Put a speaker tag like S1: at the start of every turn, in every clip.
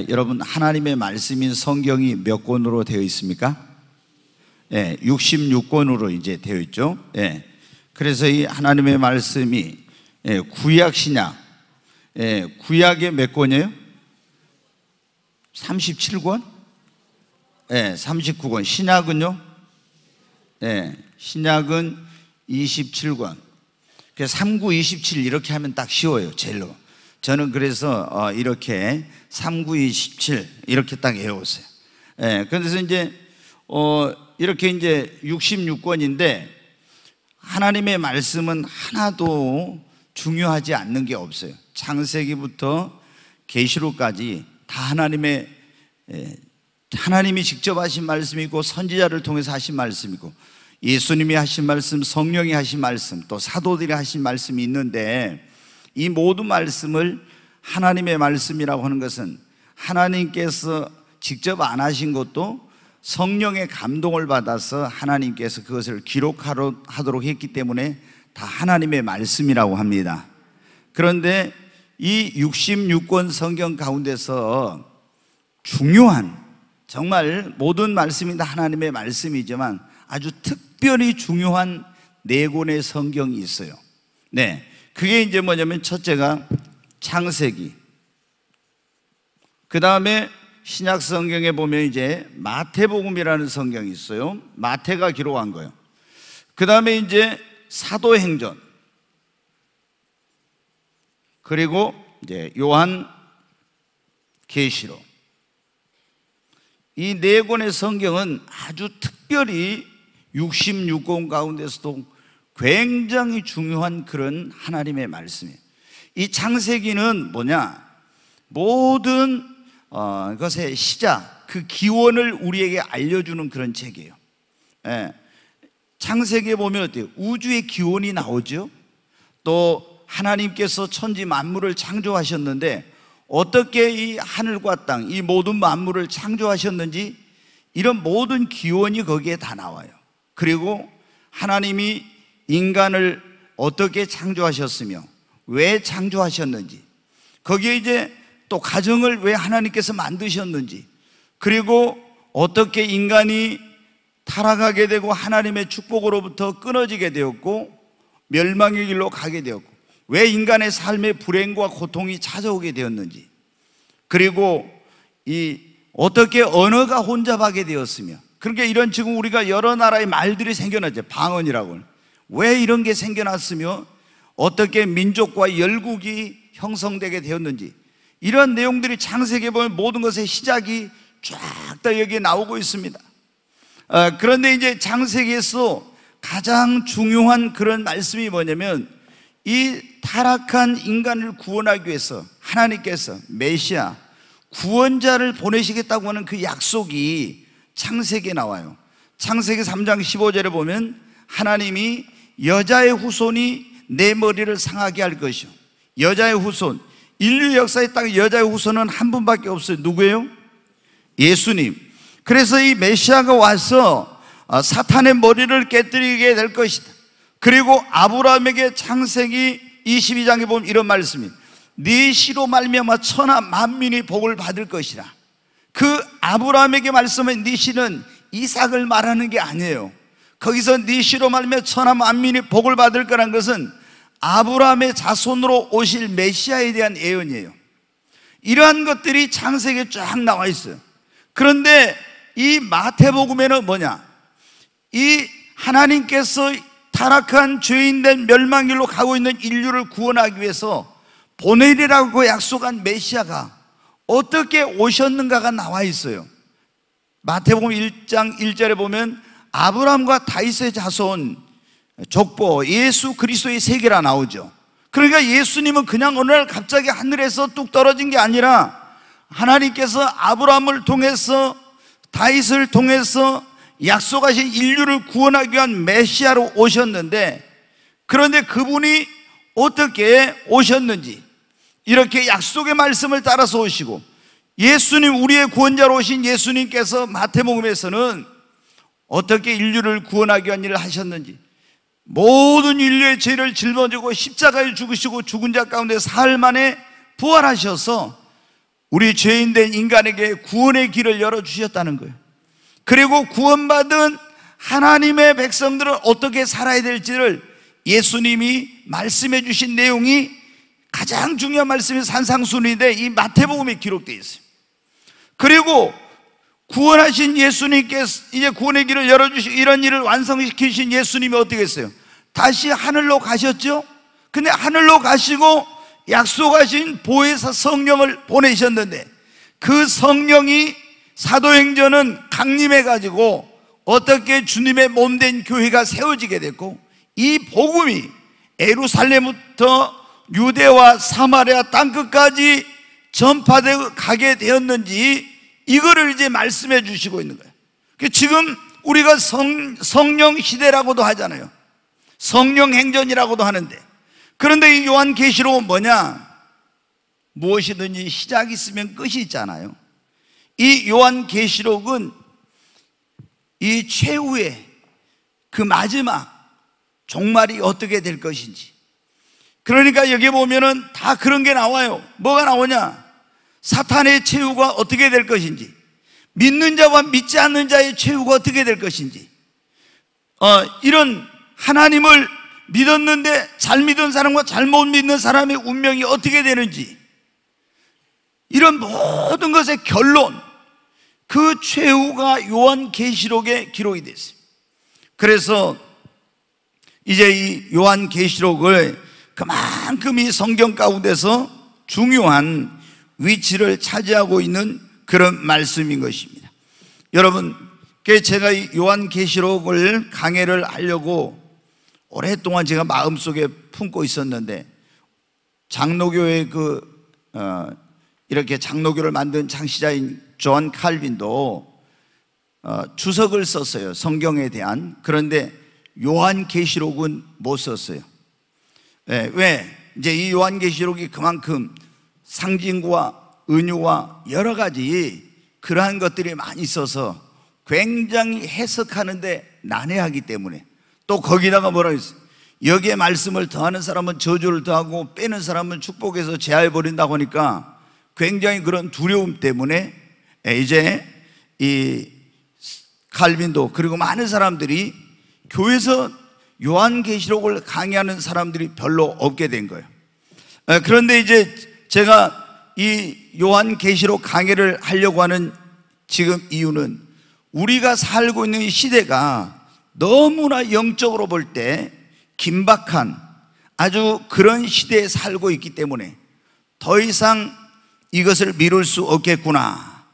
S1: 네, 여러분 하나님의 말씀인 성경이 몇 권으로 되어 있습니까? 예, 66권으로 이제 되어 있죠. 예. 그래서 이 하나님의 말씀이 예, 구약 신약 예, 구약의 몇 권이에요? 37권? 예, 39권. 신약은요? 예, 신약은 27권. 그 39, 27 이렇게 하면 딱 쉬워요, 제일로. 저는 그래서 어, 이렇게 39217 이렇게 딱 외웠어요. 예, 그래서 이제 어, 이렇게 이제 66권인데 하나님의 말씀은 하나도 중요하지 않는 게 없어요. 창세기부터 계시록까지 다 하나님의 예, 하나님이 직접 하신 말씀이고 선지자를 통해서 하신 말씀이고 예수님이 하신 말씀, 성령이 하신 말씀, 또 사도들이 하신 말씀이 있는데 이 모든 말씀을 하나님의 말씀이라고 하는 것은 하나님께서 직접 안 하신 것도 성령의 감동을 받아서 하나님께서 그것을 기록하도록 했기 때문에 다 하나님의 말씀이라고 합니다. 그런데 이 66권 성경 가운데서 중요한 정말 모든 말씀이 다 하나님의 말씀이지만 아주 특별히 중요한 네 권의 성경이 있어요. 네. 그게 이제 뭐냐면 첫째가 창세기. 그 다음에 신약 성경에 보면 이제 마태복음이라는 성경이 있어요. 마태가 기록한 거예요. 그 다음에 이제 사도행전. 그리고 이제 요한 계시록. 이 네 권의 성경은 아주 특별히 66권 가운데서도 굉장히 중요한 그런 하나님의 말씀이에요. 이 창세기는 뭐냐? 모든 어, 것의 시작, 그 기원을 우리에게 알려주는 그런 책이에요. 예. 창세기에 보면 어때요? 우주의 기원이 나오죠. 또 하나님께서 천지 만물을 창조하셨는데 어떻게 이 하늘과 땅, 이 모든 만물을 창조하셨는지 이런 모든 기원이 거기에 다 나와요. 그리고 하나님이 인간을 어떻게 창조하셨으며 왜 창조하셨는지 거기에 이제 또 가정을 왜 하나님께서 만드셨는지 그리고 어떻게 인간이 타락하게 되고 하나님의 축복으로부터 끊어지게 되었고 멸망의 길로 가게 되었고 왜 인간의 삶의 불행과 고통이 찾아오게 되었는지 그리고 이 어떻게 언어가 혼잡하게 되었으며 그러니까 이런 지금 우리가 여러 나라의 말들이 생겨나죠 방언이라고 왜 이런 게 생겨났으며 어떻게 민족과 열국이 형성되게 되었는지 이런 내용들이 창세기에 보면 모든 것의 시작이 쫙 다 여기에 나오고 있습니다. 아, 그런데 이제 창세기에서 가장 중요한 그런 말씀이 뭐냐면 이 타락한 인간을 구원하기 위해서 하나님께서 메시아 구원자를 보내시겠다고 하는 그 약속이 창세기에 나와요. 창세기 3장 15절에 보면 하나님이 여자의 후손이 내 머리를 상하게 할 것이요. 여자의 후손. 인류 역사의 땅 여자의 후손은 한 분밖에 없어요. 누구예요? 예수님. 그래서 이 메시아가 와서 어, 사탄의 머리를 깨뜨리게 될 것이다. 그리고 아브라함에게 창세기 22장에 보면 이런 말씀이 네 시로 말미암아 천하 만민이 복을 받을 것이라. 그 아브라함에게 말씀한 네 시는 이삭을 말하는 게 아니에요. 거기서 네 시로 말며 천하 만민이 복을 받을 거란 것은 아브라함의 자손으로 오실 메시아에 대한 예언이에요. 이러한 것들이 창세기에 쫙 나와 있어요. 그런데 이 마태복음에는 뭐냐? 이 하나님께서 타락한 죄인된 멸망길로 가고 있는 인류를 구원하기 위해서 보내리라고 약속한 메시아가 어떻게 오셨는가가 나와 있어요. 마태복음 1장 1절에 보면 아브라함과 다윗의 자손 족보 예수 그리스도의 세계라 나오죠. 그러니까 예수님은 그냥 어느 날 갑자기 하늘에서 뚝 떨어진 게 아니라 하나님께서 아브라함을 통해서 다윗을 통해서 약속하신 인류를 구원하기 위한 메시아로 오셨는데 그런데 그분이 어떻게 오셨는지 이렇게 약속의 말씀을 따라서 오시고 예수님 우리의 구원자로 오신 예수님께서 마태복음에서는 어떻게 인류를 구원하기 위한 일을 하셨는지 모든 인류의 죄를 짊어지고 십자가에 죽으시고 죽은 자 가운데 사흘 만에 부활하셔서 우리 죄인 된 인간에게 구원의 길을 열어주셨다는 거예요 그리고 구원받은 하나님의 백성들은 어떻게 살아야 될지를 예수님이 말씀해 주신 내용이 가장 중요한 말씀이 산상순인데 이 마태복음에 기록되어 있어요 그리고 구원하신 예수님께서 이제 구원의 길을 열어주시고 이런 일을 완성시키신 예수님이 어떻게 했어요? 다시 하늘로 가셨죠? 근데 하늘로 가시고 약속하신 보혜사 성령을 보내셨는데 그 성령이 사도행전은 강림해 가지고 어떻게 주님의 몸된 교회가 세워지게 됐고 이 복음이 에루살렘부터 유대와 사마리아 땅 끝까지 전파되어 가게 되었는지 이거를 이제 말씀해 주시고 있는 거예요 그 지금 우리가 성, 성령 시대라고도 하잖아요 성령 행전이라고도 하는데 그런데 이 요한 계시록은 뭐냐? 무엇이든지 시작이 있으면 끝이 있잖아요 이 요한 계시록은 이 최후의 그 마지막 종말이 어떻게 될 것인지 그러니까 여기 보면은 다 그런 게 나와요 뭐가 나오냐 사탄의 최후가 어떻게 될 것인지 믿는 자와 믿지 않는 자의 최후가 어떻게 될 것인지 어, 이런 하나님을 믿었는데 잘 믿은 사람과 잘못 믿는 사람의 운명이 어떻게 되는지 이런 모든 것의 결론 그 최후가 요한 계시록에 기록이 됐어 있습니다 그래서 이제 이 요한 계시록을 그만큼 이 성경 가운데서 중요한 위치를 차지하고 있는 그런 말씀인 것입니다. 여러분, 제가 요한계시록을 강해를 하려고 오랫동안 제가 마음속에 품고 있었는데 장로교의 그 어, 이렇게 장로교를 만든 창시자인 존 칼빈도 어, 주석을 썼어요 성경에 대한 그런데 요한계시록은 못 썼어요 네, 왜 이제 이 요한계시록이 그만큼 상징과 은유와 여러 가지 그러한 것들이 많이 있어서 굉장히 해석하는데 난해하기 때문에 또 거기다가 뭐라 했어요? 여기에 말씀을 더하는 사람은 저주를 더하고 빼는 사람은 축복해서 제하 버린다고 하니까 굉장히 그런 두려움 때문에 예, 이제 이 칼빈도 그리고 많은 사람들이 교회에서 요한계시록을 강의하는 사람들이 별로 없게 된 거예요. 예, 그런데 이제 제가 이 요한계시록 강의를 하려고 하는 지금 이유는 우리가 살고 있는 시대가 너무나 영적으로 볼 때 긴박한 아주 그런 시대에 살고 있기 때문에 더 이상 이것을 미룰 수 없겠구나.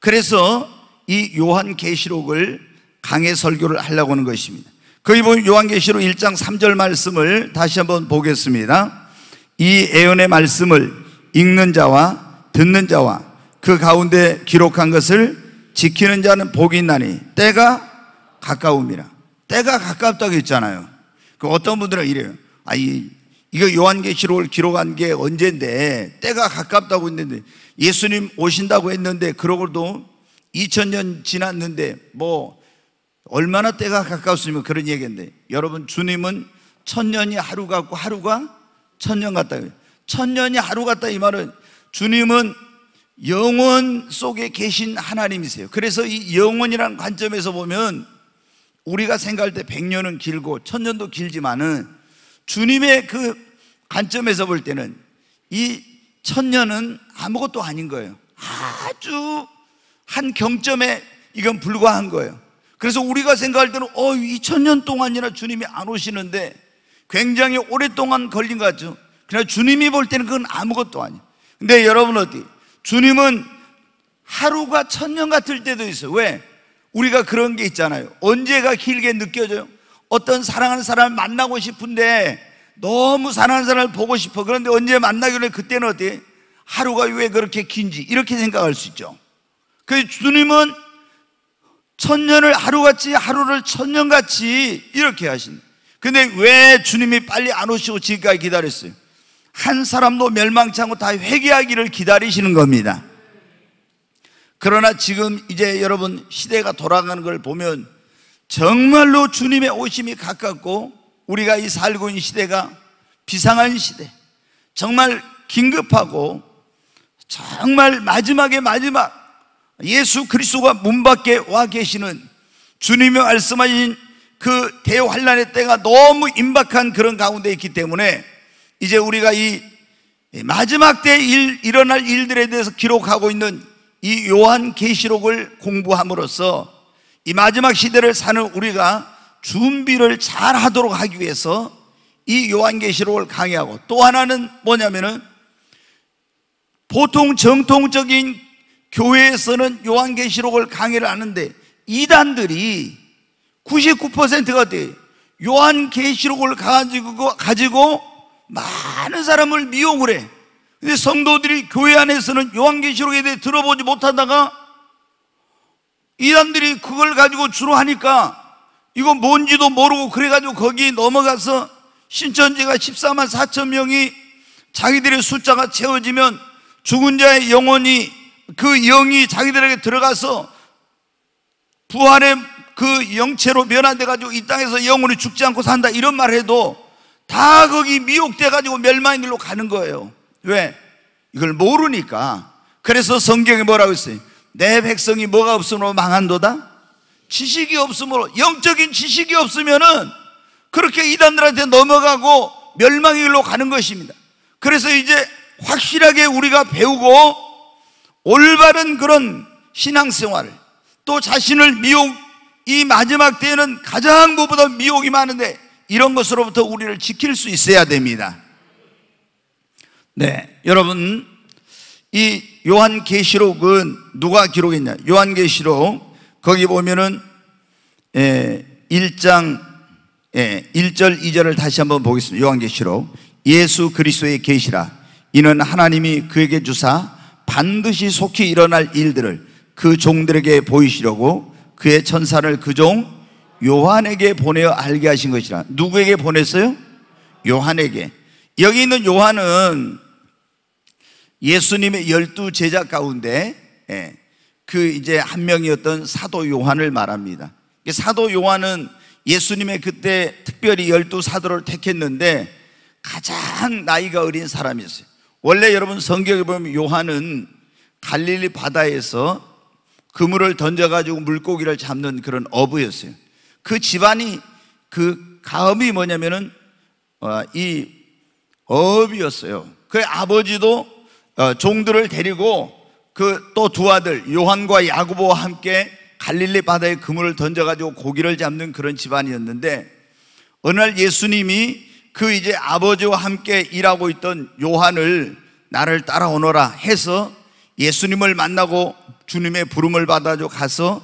S1: 그래서 이 요한계시록을 강해 설교를 하려고 하는 것입니다. 거기 보면 요한계시록 1장 3절 말씀을 다시 한번 보겠습니다. 이 예언의 말씀을 읽는 자와 듣는 자와 그 가운데 기록한 것을 지키는 자는 복이 있나니 때가 가까움이라. 때가 가깝다고 했잖아요. 그 어떤 분들은 이래요. 아니, 이거 요한계시록을 기록한 게 언젠데 때가 가깝다고 했는데 예수님 오신다고 했는데 그러고도 2000년 지났는데 뭐 얼마나 때가 가까웠으면 그런 얘기인데 여러분 주님은 천년이 하루 같고 하루가 천년 같다. 천년이 하루 같다 이 말은 주님은 영원 속에 계신 하나님이세요. 그래서 이 영원이란 관점에서 보면 우리가 생각할 때 백년은 길고 천년도 길지만은 주님의 그 관점에서 볼 때는 이 천년은 아무것도 아닌 거예요. 아주 한 경점에 이건 불과한 거예요. 그래서 우리가 생각할 때는 어, 2천년 동안이나 주님이 안 오시는데 굉장히 오랫동안 걸린 것 같죠. 그러 주님이 볼 때는 그건 아무것도 아니에요. 근데 여러분 어디? 주님은 하루가 천년 같을 때도 있어요. 왜? 우리가 그런 게 있잖아요. 언제가 길게 느껴져요? 어떤 사랑하는 사람을 만나고 싶은데 너무 사랑하는 사람을 보고 싶어. 그런데 언제 만나기로 해? 그때는 어때? 하루가 왜 그렇게 긴지. 이렇게 생각할 수 있죠. 그래서 주님은 천년을 하루같이, 하루를 천년같이 이렇게 하신. 근데 왜 주님이 빨리 안 오시고 지금까지 기다렸어요? 한 사람도 멸망치 않고 다 회개하기를 기다리시는 겁니다. 그러나 지금 이제 여러분 시대가 돌아가는 걸 보면 정말로 주님의 오심이 가깝고 우리가 이 살고 있는 시대가 비상한 시대, 정말 긴급하고 정말 마지막에 마지막 예수 그리스도가 문 밖에 와 계시는 주님의 말씀하신 그 대환란의 때가 너무 임박한 그런 가운데 있기 때문에 이제 우리가 이 마지막 때 일, 일어날 일들에 대해서 기록하고 있는 이 요한 계시록을 공부함으로써 이 마지막 시대를 사는 우리가 준비를 잘 하도록 하기 위해서 이 요한계시록을 강의하고 또 하나는 뭐냐면은 보통 정통적인 교회에서는 요한계시록을 강의를 하는데 이단들이 99%가 돼 요한계시록을 가지고 가지고 많은 사람을 미용을 해. 근데 성도들이 교회 안에서는 요한계시록에 대해 들어보지 못하다가 이단들이 그걸 가지고 주로 하니까 이거 뭔지도 모르고 그래가지고 거기 넘어가서 신천지가 14만 4천 명이 자기들의 숫자가 채워지면 죽은 자의 영혼이 그 영이 자기들에게 들어가서 부활의 그 영체로 변환돼가지고 이 땅에서 영혼이 죽지 않고 산다 이런 말을 해도 다 거기 미혹돼가지고 멸망의 길로 가는 거예요. 왜? 이걸 모르니까. 그래서 성경에 뭐라고 했어요? 내 백성이 뭐가 없으므로 망한도다? 지식이 없으므로, 영적인 지식이 없으면은 그렇게 이단들한테 넘어가고 멸망의 길로 가는 것입니다. 그래서 이제 확실하게 우리가 배우고 올바른 그런 신앙생활또 자신을 미혹, 이 마지막 때에는 가장 무엇보다 미혹이 많은데 이런 것으로부터 우리를 지킬 수 있어야 됩니다. 네, 여러분 이 요한계시록은 누가 기록했냐? 요한계시록 거기 보면은 예, 1장 예, 1절 2절을 다시 한번 보겠습니다. 요한계시록 예수 그리스도의 계시라 이는 하나님이 그에게 주사 반드시 속히 일어날 일들을 그 종들에게 보이시려고 그의 천사를 그종 요한에게 보내어 알게 하신 것이라. 누구에게 보냈어요? 요한에게. 여기 있는 요한은 예수님의 열두 제자 가운데 예, 그 이제 한 명이었던 사도 요한을 말합니다. 사도 요한은 예수님의 그때 특별히 열두 사도를 택했는데 가장 나이가 어린 사람이었어요. 원래 여러분 성경에 보면 요한은 갈릴리 바다에서 그물을 던져가지고 물고기를 잡는 그런 어부였어요. 그 집안이 그가음이 뭐냐면은 어, 이업이었어요그 아버지도 어, 종들을 데리고 그 또 두 아들 요한과 야구보와 함께 갈릴리 바다에 그물을 던져가지고 고기를 잡는 그런 집안이었는데 어느 날 예수님이 그 이제 아버지와 함께 일하고 있던 요한을 나를 따라오너라 해서 예수님을 만나고 주님의 부름을 받아줘 가서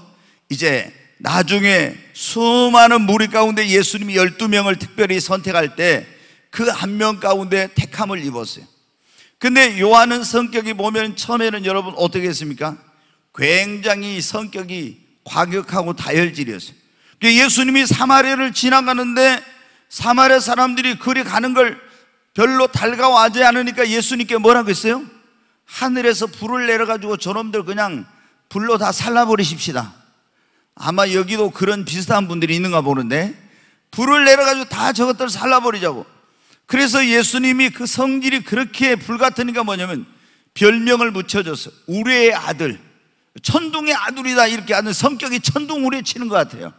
S1: 이제 나중에 수많은 무리 가운데 예수님이 12명을 특별히 선택할 때 그 한 명 가운데 택함을 입었어요. 근데 요한은 성격이 보면 처음에는 여러분 어떻게 했습니까? 굉장히 성격이 과격하고 다혈질이었어요. 예수님이 사마리아를 지나가는데 사마리아 사람들이 그리 가는 걸 별로 달가워하지 않으니까 예수님께 뭐라고 했어요? 하늘에서 불을 내려가지고 저놈들 그냥 불로 다 살라버리십시다. 아마 여기도 그런 비슷한 분들이 있는가 보는데 불을 내려가지고 다 저것들 살라버리자고 그래서 예수님이 그 성질이 그렇게 불같으니까 뭐냐면 별명을 붙여줘서 우레의 아들 천둥의 아들이다 이렇게 하는 성격이 천둥우레 치는 것 같아요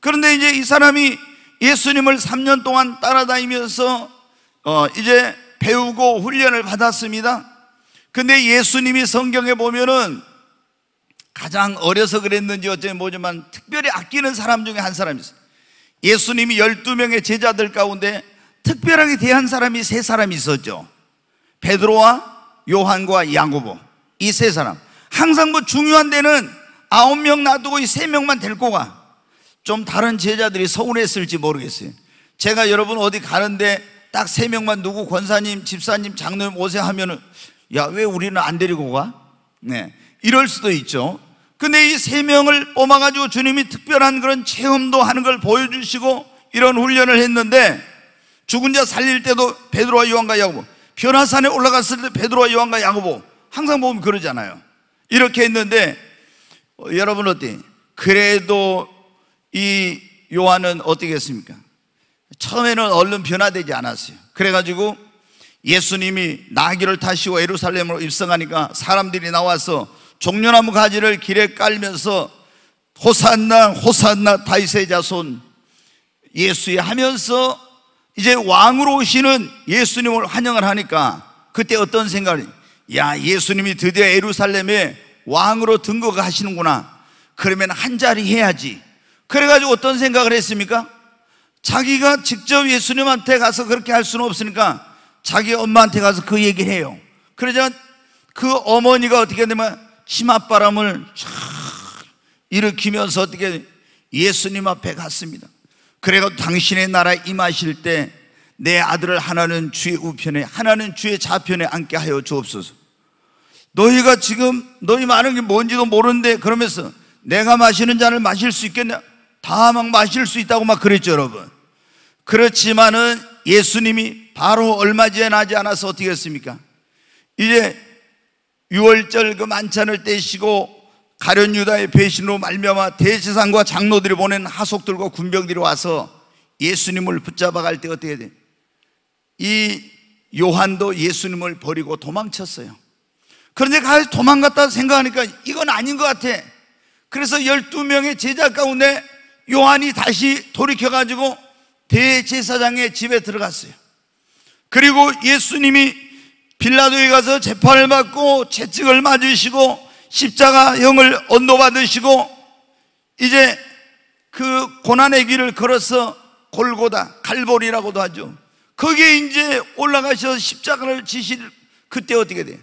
S1: 그런데 이제 이 사람이 예수님을 3년 동안 따라다니면서 어 이제 배우고 훈련을 받았습니다 근데 예수님이 성경에 보면은 가장 어려서 그랬는지 어쩌면 뭐지만 특별히 아끼는 사람 중에 한 사람이 있어요. 예수님이 12명의 제자들 가운데 특별하게 대한 사람이 세 사람이 있었죠. 베드로와 요한과 야고보. 이 세 사람. 항상 뭐 중요한 데는 아홉 명 놔두고 이 세 명만 데리고 가. 좀 다른 제자들이 서운했을지 모르겠어요. 제가 여러분 어디 가는데 딱 세 명만 누구 권사님, 집사님, 장로님 오세 하면은 야, 왜 우리는 안 데리고 가? 네. 이럴 수도 있죠. 근데 이 세 명을 뽑아가지고 주님이 특별한 그런 체험도 하는 걸 보여주시고 이런 훈련을 했는데 죽은 자 살릴 때도 베드로와 요한과 야구보 변화산에 올라갔을 때 베드로와 요한과 야구보 항상 보면 그러잖아요. 이렇게 했는데 어, 여러분 어때? 그래도 이 요한은 어떻게 했습니까? 처음에는 얼른 변화되지 않았어요. 그래가지고 예수님이 나귀를 타시고 에루살렘으로 입성하니까 사람들이 나와서 종려나무 가지를 길에 깔면서 호산나 호산나 다윗의 자손 예수의 하면서 이제 왕으로 오시는 예수님을 환영을 하니까 그때 어떤 생각이 야 예수님이 드디어 예루살렘에 왕으로 등극하시는구나 그러면 한 자리 해야지 그래가지고 어떤 생각을 했습니까? 자기가 직접 예수님한테 가서 그렇게 할 수는 없으니까 자기 엄마한테 가서 그 얘기를 해요 그러자 그 어머니가 어떻게 되면 치맛바람을 일으키면서 어떻게 예수님 앞에 갔습니다. 그래가 당신의 나라 임하실 때 내 아들을 하나는 주의 우편에 하나는 주의 좌편에 앉게 하여 주옵소서. 너희가 지금 너희 많은 게 뭔지도 모르는데 그러면서 내가 마시는 잔을 마실 수 있겠냐? 다 막 마실 수 있다고 막 그랬죠, 여러분. 그렇지만은 예수님이 바로 얼마 전에 하지 않아서 어떻게 했습니까? 이제 6월절 그 만찬을 떼시고 가련 유다의 배신으로 말미암아 대제사장과 장로들이 보낸 하속들과 군병들이 와서 예수님을 붙잡아 갈 때 어떻게 돼? 이 요한도 예수님을 버리고 도망쳤어요. 그런데 가서 도망갔다 생각하니까 이건 아닌 것 같아. 그래서 12명의 제자 가운데 요한이 다시 돌이켜가지고 대제사장의 집에 들어갔어요. 그리고 예수님이 빌라도에 가서 재판을 받고 채찍을 맞으시고 십자가 형을 언도받으시고 이제 그 고난의 길을 걸어서 골고다 갈보리라고도 하죠 거기에 이제 올라가셔서 십자가를 지실 그때 어떻게 돼요?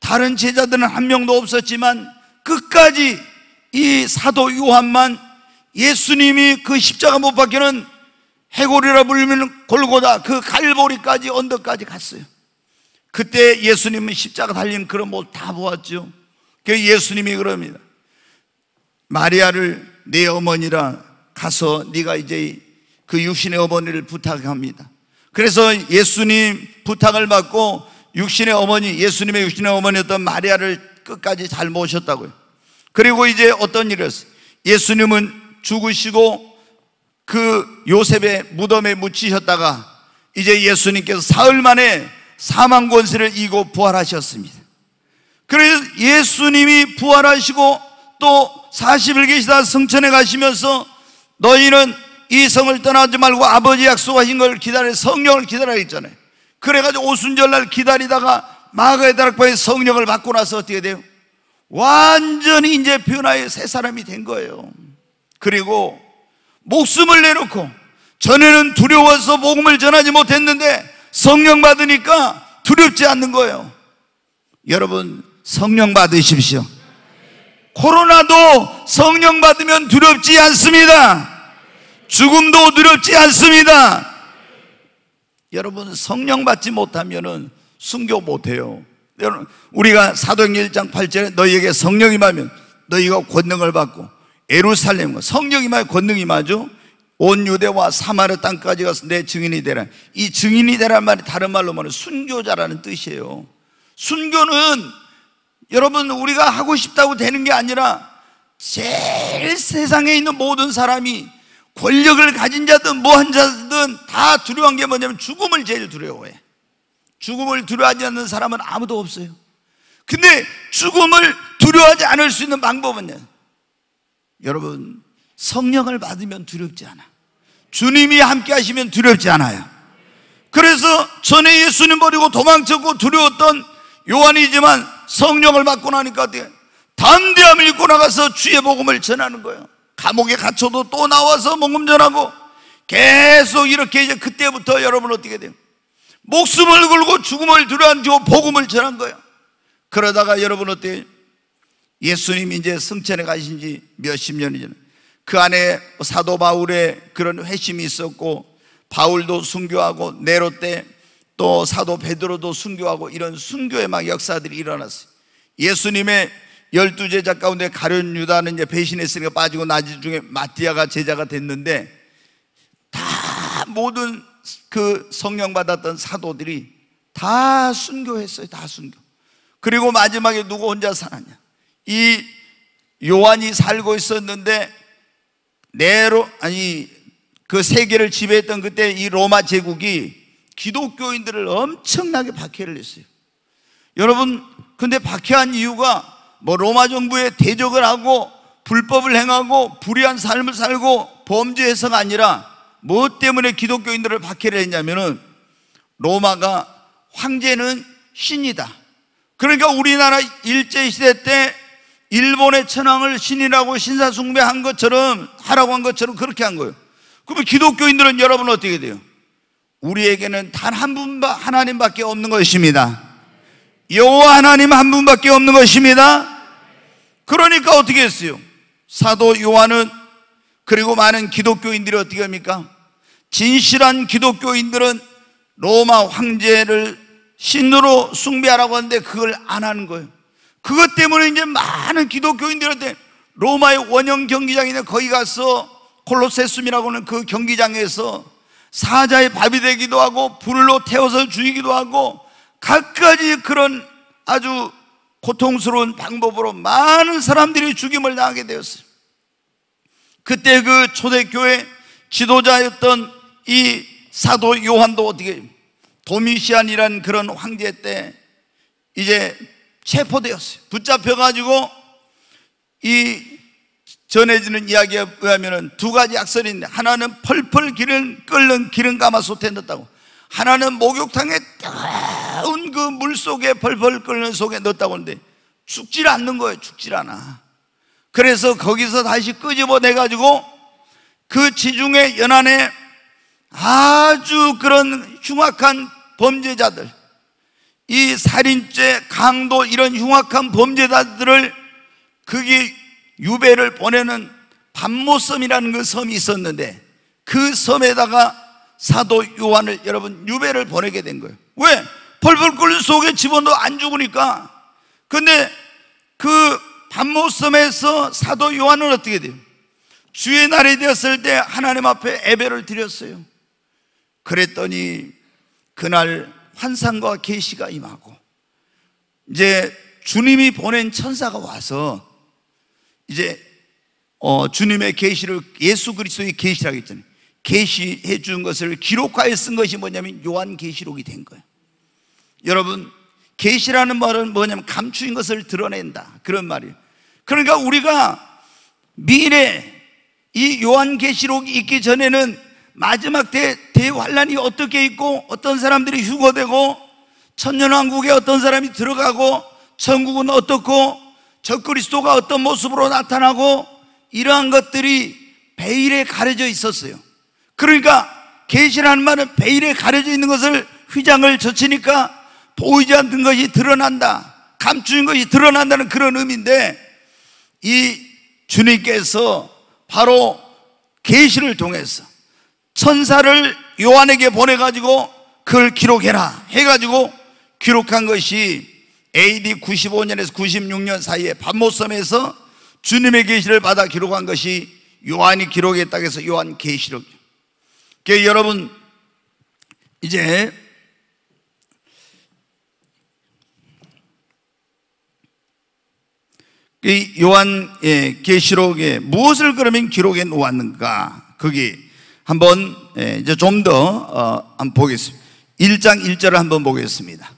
S1: 다른 제자들은 한 명도 없었지만 끝까지 이 사도 요한만 예수님이 그 십자가 못 박히는 해골이라 불리는 골고다 그 갈보리까지 언덕까지 갔어요 그때 예수님은 십자가 달린 그런 모습 다 보았죠. 그 예수님이 그럽니다. 마리아를 네 어머니라 가서 네가 이제 그 육신의 어머니를 부탁합니다. 그래서 예수님 부탁을 받고 육신의 어머니, 예수님의 육신의 어머니였던 마리아를 끝까지 잘 모셨다고요. 그리고 이제 어떤 일이었어요? 예수님은 죽으시고 그 요셉의 무덤에 묻히셨다가 이제 예수님께서 사흘 만에 사망 권세를 이고 부활하셨습니다. 그래서 예수님이 부활하시고 또 40일 계시다 승천에 가시면서 너희는 이 성을 떠나지 말고 아버지 약속하신 걸 기다려 성령을 기다려 했잖아요. 그래가지고 오순절날 기다리다가 마가의 다락방에 성령을 받고 나서 어떻게 돼요? 완전히 이제 변화의 새 사람이 된 거예요. 그리고 목숨을 내놓고 전에는 두려워서 복음을 전하지 못했는데 성령 받으니까 두렵지 않는 거예요. 여러분, 성령 받으십시오. 코로나도 성령 받으면 두렵지 않습니다. 죽음도 두렵지 않습니다. 여러분, 성령 받지 못하면은 순교 못해요. 여러분, 우리가 사도행전 1장 8절에 너희에게 성령이 임면 너희가 권능을 받고 에루살렘과 성령이 임하 권능이 임죠 온 유대와 사마르 땅까지 가서 내 증인이 되라. 이 증인이 되란 말이 다른 말로 말하면 순교자라는 뜻이에요. 순교는 여러분 우리가 하고 싶다고 되는 게 아니라 제일 세상에 있는 모든 사람이 권력을 가진 자든 뭐 한 자든 다 두려운 게 뭐냐면 죽음을 제일 두려워해. 죽음을 두려워하지 않는 사람은 아무도 없어요. 근데 죽음을 두려워하지 않을 수 있는 방법은요. 여러분 성령을 받으면 두렵지 않아. 주님이 함께 하시면 두렵지 않아요. 그래서 전에 예수님 버리고 도망쳤고 두려웠던 요한이지만 성령을 받고 나니까 어때? 담대함을 입고 나가서 주의 복음을 전하는 거예요. 감옥에 갇혀도 또 나와서 복음 전하고 계속 이렇게 이제 그때부터 여러분 어떻게 돼요? 목숨을 걸고 죽음을 두려워하고 복음을 전한 거예요. 그러다가 여러분 어때요? 예수님이 이제 승천에 가신 지 몇 십 년이 지나 그 안에 사도 바울의 그런 회심이 있었고 바울도 순교하고 네로 때 또 사도 베드로도 순교하고 이런 순교의 막 역사들이 일어났어요. 예수님의 열두 제자 가운데 가련 유다는 이제 배신했으니까 빠지고 나중에 지 마티아가 제자가 됐는데 다 모든 그 성령 받았던 사도들이 다 순교했어요. 다 순교. 그리고 마지막에 누구 혼자 살았냐? 이 요한이 살고 있었는데 네로 아니 그 세계를 지배했던 그때 이 로마 제국이 기독교인들을 엄청나게 박해를 했어요. 여러분, 근데 박해한 이유가 뭐 로마 정부에 대적을 하고 불법을 행하고 불의한 삶을 살고 범죄해서가 아니라 뭐 때문에 기독교인들을 박해를 했냐면은 로마가 황제는 신이다. 그러니까 우리나라 일제시대 때 일본의 천황을 신이라고 신사숭배한 것처럼 하라고 한 것처럼 그렇게 한 거예요. 그러면 기독교인들은 여러분 어떻게 돼요? 우리에게는 단 한 분, 하나님밖에 없는 것입니다. 여호와 하나님 한 분밖에 없는 것입니다. 그러니까 어떻게 했어요? 사도 요한은 그리고 많은 기독교인들이 어떻게 합니까? 진실한 기독교인들은 로마 황제를 신으로 숭배하라고 하는데 그걸 안 하는 거예요. 그것 때문에 이제 많은 기독교인들한테 로마의 원형 경기장인데 거기 가서 콜로세스이라고 하는 그 경기장에서 사자의 밥이 되기도 하고 불로 태워서 죽이기도 하고 갖가지 그런 아주 고통스러운 방법으로 많은 사람들이 죽임을 당하게 되었어요. 그때 그 초대교회 지도자였던 이 사도 요한도 어떻게 도미시안이라는 그런 황제 때 이제 체포되었어요. 붙잡혀가지고 이 전해지는 이야기에 의하면 두 가지 약설이 있는데 하나는 펄펄 기름 끓는 기름 감아솥에 넣었다고 하나는 목욕탕에 뜨거운 그 물 속에 펄펄 끓는 속에 넣었다고 하는데 죽질 않는 거예요. 죽질 않아. 그래서 거기서 다시 끄집어내가지고 그 지중해 연안에 아주 그런 흉악한 범죄자들 이 살인죄, 강도 이런 흉악한 범죄자들을 그게 유배를 보내는 반모섬이라는 그 섬이 있었는데 그 섬에다가 사도 요한을 여러분 유배를 보내게 된 거예요. 왜? 펄펄 끓는 속에 집어넣어 안 죽으니까. 근데 그 반모섬에서 사도 요한은 어떻게 돼요? 주의 날이 되었을 때 하나님 앞에 예배를 드렸어요. 그랬더니 그날 환상과 계시가 임하고 이제 주님이 보낸 천사가 와서 이제 어, 주님의 계시를 예수 그리스도의 계시라고 했잖아요. 계시해 준 것을 기록하여 쓴 것이 뭐냐면 요한 계시록이 된 거예요. 여러분 계시라는 말은 뭐냐면 감추인 것을 드러낸다 그런 말이에요. 그러니까 우리가 미래 이 요한 계시록이 있기 전에는 마지막 대, 대환란이 어떻게 있고 어떤 사람들이 휴거되고 천년왕국에 어떤 사람이 들어가고 천국은 어떻고 적그리스도가 어떤 모습으로 나타나고 이러한 것들이 베일에 가려져 있었어요. 그러니까 계시라는 말은 베일에 가려져 있는 것을 휘장을 젖히니까 보이지 않는 것이 드러난다. 감추인 것이 드러난다는 그런 의미인데 이 주님께서 바로 계시를 통해서 천사를 요한에게 보내가지고 그걸 기록해라 해가지고 기록한 것이 AD 95년에서 96년 사이에 반모섬에서 주님의 계시를 받아 기록한 것이 요한이 기록했다고 해서 요한 계시록. 그러니까 여러분 이제 요한 계시록에 무엇을 그러면 기록해 놓았는가? 거기 한번 예, 이제 좀더 어, 한번 보겠습니다. 1장 1절을 한번 보겠습니다.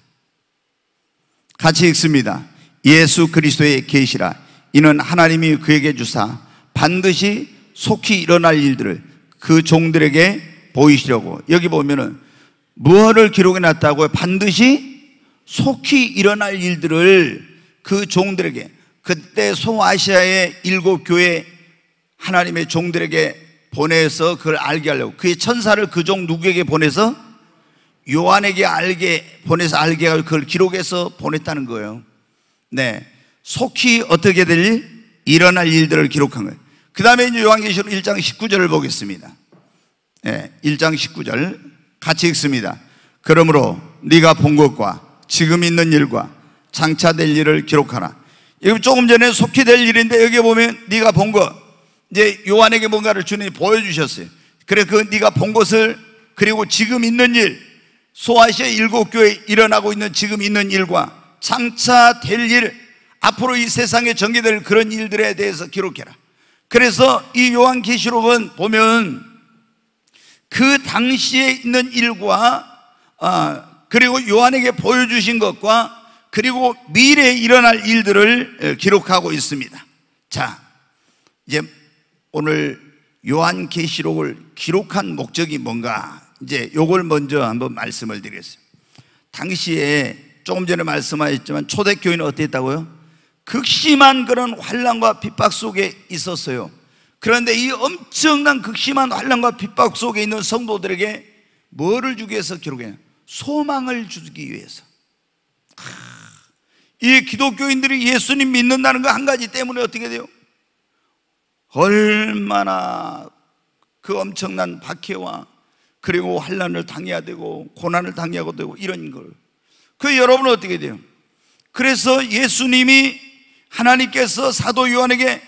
S1: 같이 읽습니다. 예수 그리스도의 계시라 이는 하나님이 그에게 주사 반드시 속히 일어날 일들을 그 종들에게 보이시려고 여기 보면은 무엇을 기록해 놨다고요? 반드시 속히 일어날 일들을 그 종들에게 그때 소아시아의 일곱 교회 하나님의 종들에게 보내서 그걸 알게 하려고 그의 천사를 그 종 누구에게 보내서 요한에게 알게 보내서 알게 하고 그걸 기록해서 보냈다는 거예요. 네. 속히 어떻게 될 일? 일어날 일들을 기록한 거예요. 그 다음에 이제 요한계시록 1장 19절을 보겠습니다. 네, 1장 19절 같이 읽습니다. 그러므로 네가 본 것과 지금 있는 일과 장차 될 일을 기록하라. 이거 조금 전에 속히 될 일인데 여기 보면 네가 본 것, 이제 요한에게 뭔가를 주님이 보여주셨어요. 그래 그 네가 본 것을 그리고 지금 있는 일 소아시아 일곱 교회 일어나고 있는 지금 있는 일과 장차 될 일, 앞으로 이 세상에 전개될 그런 일들에 대해서 기록해라. 그래서 이 요한계시록은 보면 그 당시에 있는 일과 아, 그리고 요한에게 보여주신 것과 그리고 미래에 일어날 일들을 기록하고 있습니다. 자, 이제 오늘 요한계시록을 기록한 목적이 뭔가 이제 요걸 먼저 한번 말씀을 드리겠습니다. 당시에 조금 전에 말씀하셨지만 초대교회는 어땠다고요? 극심한 그런 환란과 핍박 속에 있었어요. 그런데 이 엄청난 극심한 환란과 핍박 속에 있는 성도들에게 뭐를 주기 위해서 기록해요? 소망을 주기 위해서. 이 기독교인들이 예수님 믿는다는 거 한 가지 때문에 어떻게 돼요? 얼마나 그 엄청난 박해와 그리고 환란을 당해야 되고 고난을 당해야 되고 이런 걸. 그 여러분은 어떻게 돼요? 그래서 예수님이 하나님께서 사도 요한에게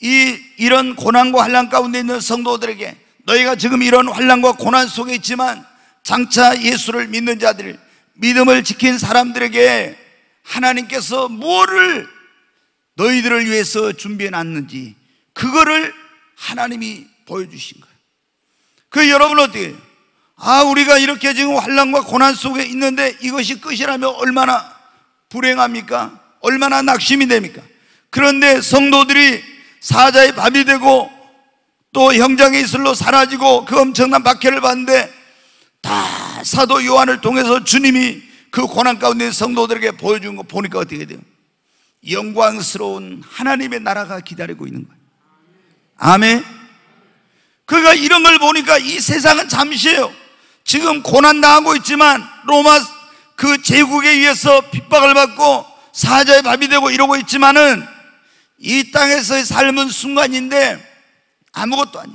S1: 이 이런 고난과 환란 가운데 있는 성도들에게 너희가 지금 이런 환란과 고난 속에 있지만 장차 예수를 믿는 자들 믿음을 지킨 사람들에게 하나님께서 뭐를 너희들을 위해서 준비해 놨는지 그거를 하나님이 보여주신 거예요. 그 여러분 어떻게 해요? 아 우리가 이렇게 지금 환란과 고난 속에 있는데 이것이 끝이라면 얼마나 불행합니까? 얼마나 낙심이 됩니까? 그런데 성도들이 사자의 밥이 되고 또 형장의 이슬로 사라지고 그 엄청난 박해를 받는데 다 사도 요한을 통해서 주님이 그 고난 가운데 성도들에게 보여준 거 보니까 어떻게 돼요? 영광스러운 하나님의 나라가 기다리고 있는 거예요. 아멘. 그러니까 이런 걸 보니까 이 세상은 잠시예요. 지금 고난 당하고 있지만 로마 그 제국에 의해서 핍박을 받고 사자의 밥이 되고 이러고 있지만은 이 땅에서의 삶은 순간인데 아무것도 아니.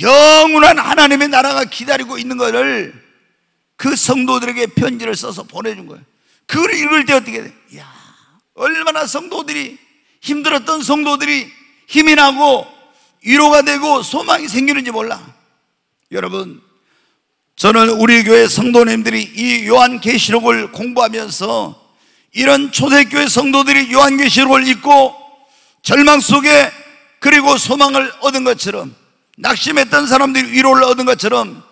S1: 영원한 하나님의 나라가 기다리고 있는 것을 그 성도들에게 편지를 써서 보내준 거예요. 그걸 읽을 때 어떻게 돼? 야, 얼마나 성도들이 힘들었던 성도들이 힘이 나고 위로가 되고 소망이 생기는지 몰라. 여러분, 저는 우리 교회 성도님들이 이 요한계시록을 공부하면서 이런 초대교회 성도들이 요한계시록을 읽고 절망 속에 그리고 소망을 얻은 것처럼 낙심했던 사람들이 위로를 얻은 것처럼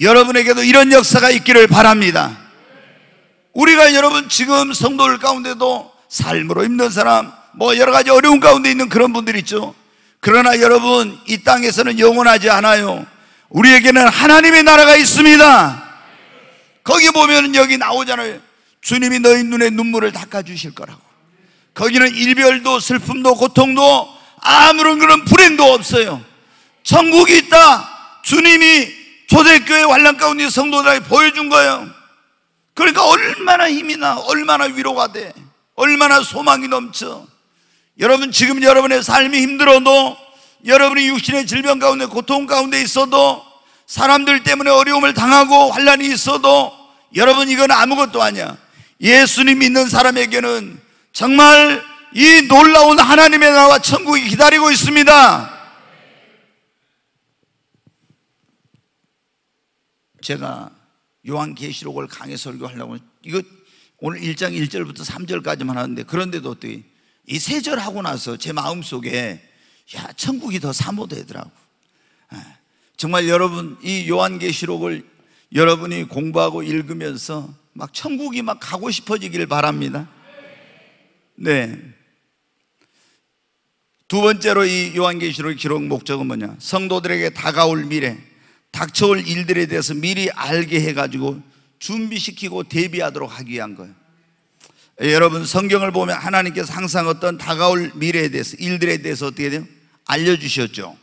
S1: 여러분에게도 이런 역사가 있기를 바랍니다. 우리가 여러분 지금 성도들 가운데도 삶으로 힘든 사람, 뭐 여러 가지 어려운 가운데 있는 그런 분들 있죠. 그러나 여러분, 이 땅에서는 영원하지 않아요. 우리에게는 하나님의 나라가 있습니다. 거기 보면 여기 나오잖아요. 주님이 너희 눈에 눈물을 닦아주실 거라고. 거기는 일별도 슬픔도 고통도 아무런 그런 불행도 없어요. 천국이 있다. 주님이 초대교회 환란 가운데 성도들에게 보여준 거예요. 그러니까 얼마나 힘이나 얼마나 위로가 돼. 얼마나 소망이 넘쳐. 여러분 지금 여러분의 삶이 힘들어도 여러분이 육신의 질병 가운데 고통 가운데 있어도 사람들 때문에 어려움을 당하고 환란이 있어도 여러분 이건 아무것도 아니야. 예수님 믿는 사람에게는 정말 이 놀라운 하나님의 나라 천국이 기다리고 있습니다. 제가 요한계시록을 강해 설교하려고 이거 오늘 1장 1절부터 3절까지만 하는데 그런데도 어떻게 이세절 하고 나서 제 마음 속에 야 천국이 더 사모되더라고. 예. 정말 여러분 이 요한계시록을 여러분이 공부하고 읽으면서 막 천국이 막 가고 싶어지길 바랍니다. 네. 두 번째로 이요한계시록 기록 목적은 뭐냐? 성도들에게 다가올 미래, 닥쳐올 일들에 대해서 미리 알게 해가지고 준비시키고 대비하도록 하기 위한 거예요. 여러분 성경을 보면 하나님께서 항상 어떤 다가올 미래에 대해서 일들에 대해서 어떻게 돼요? 알려주셨죠.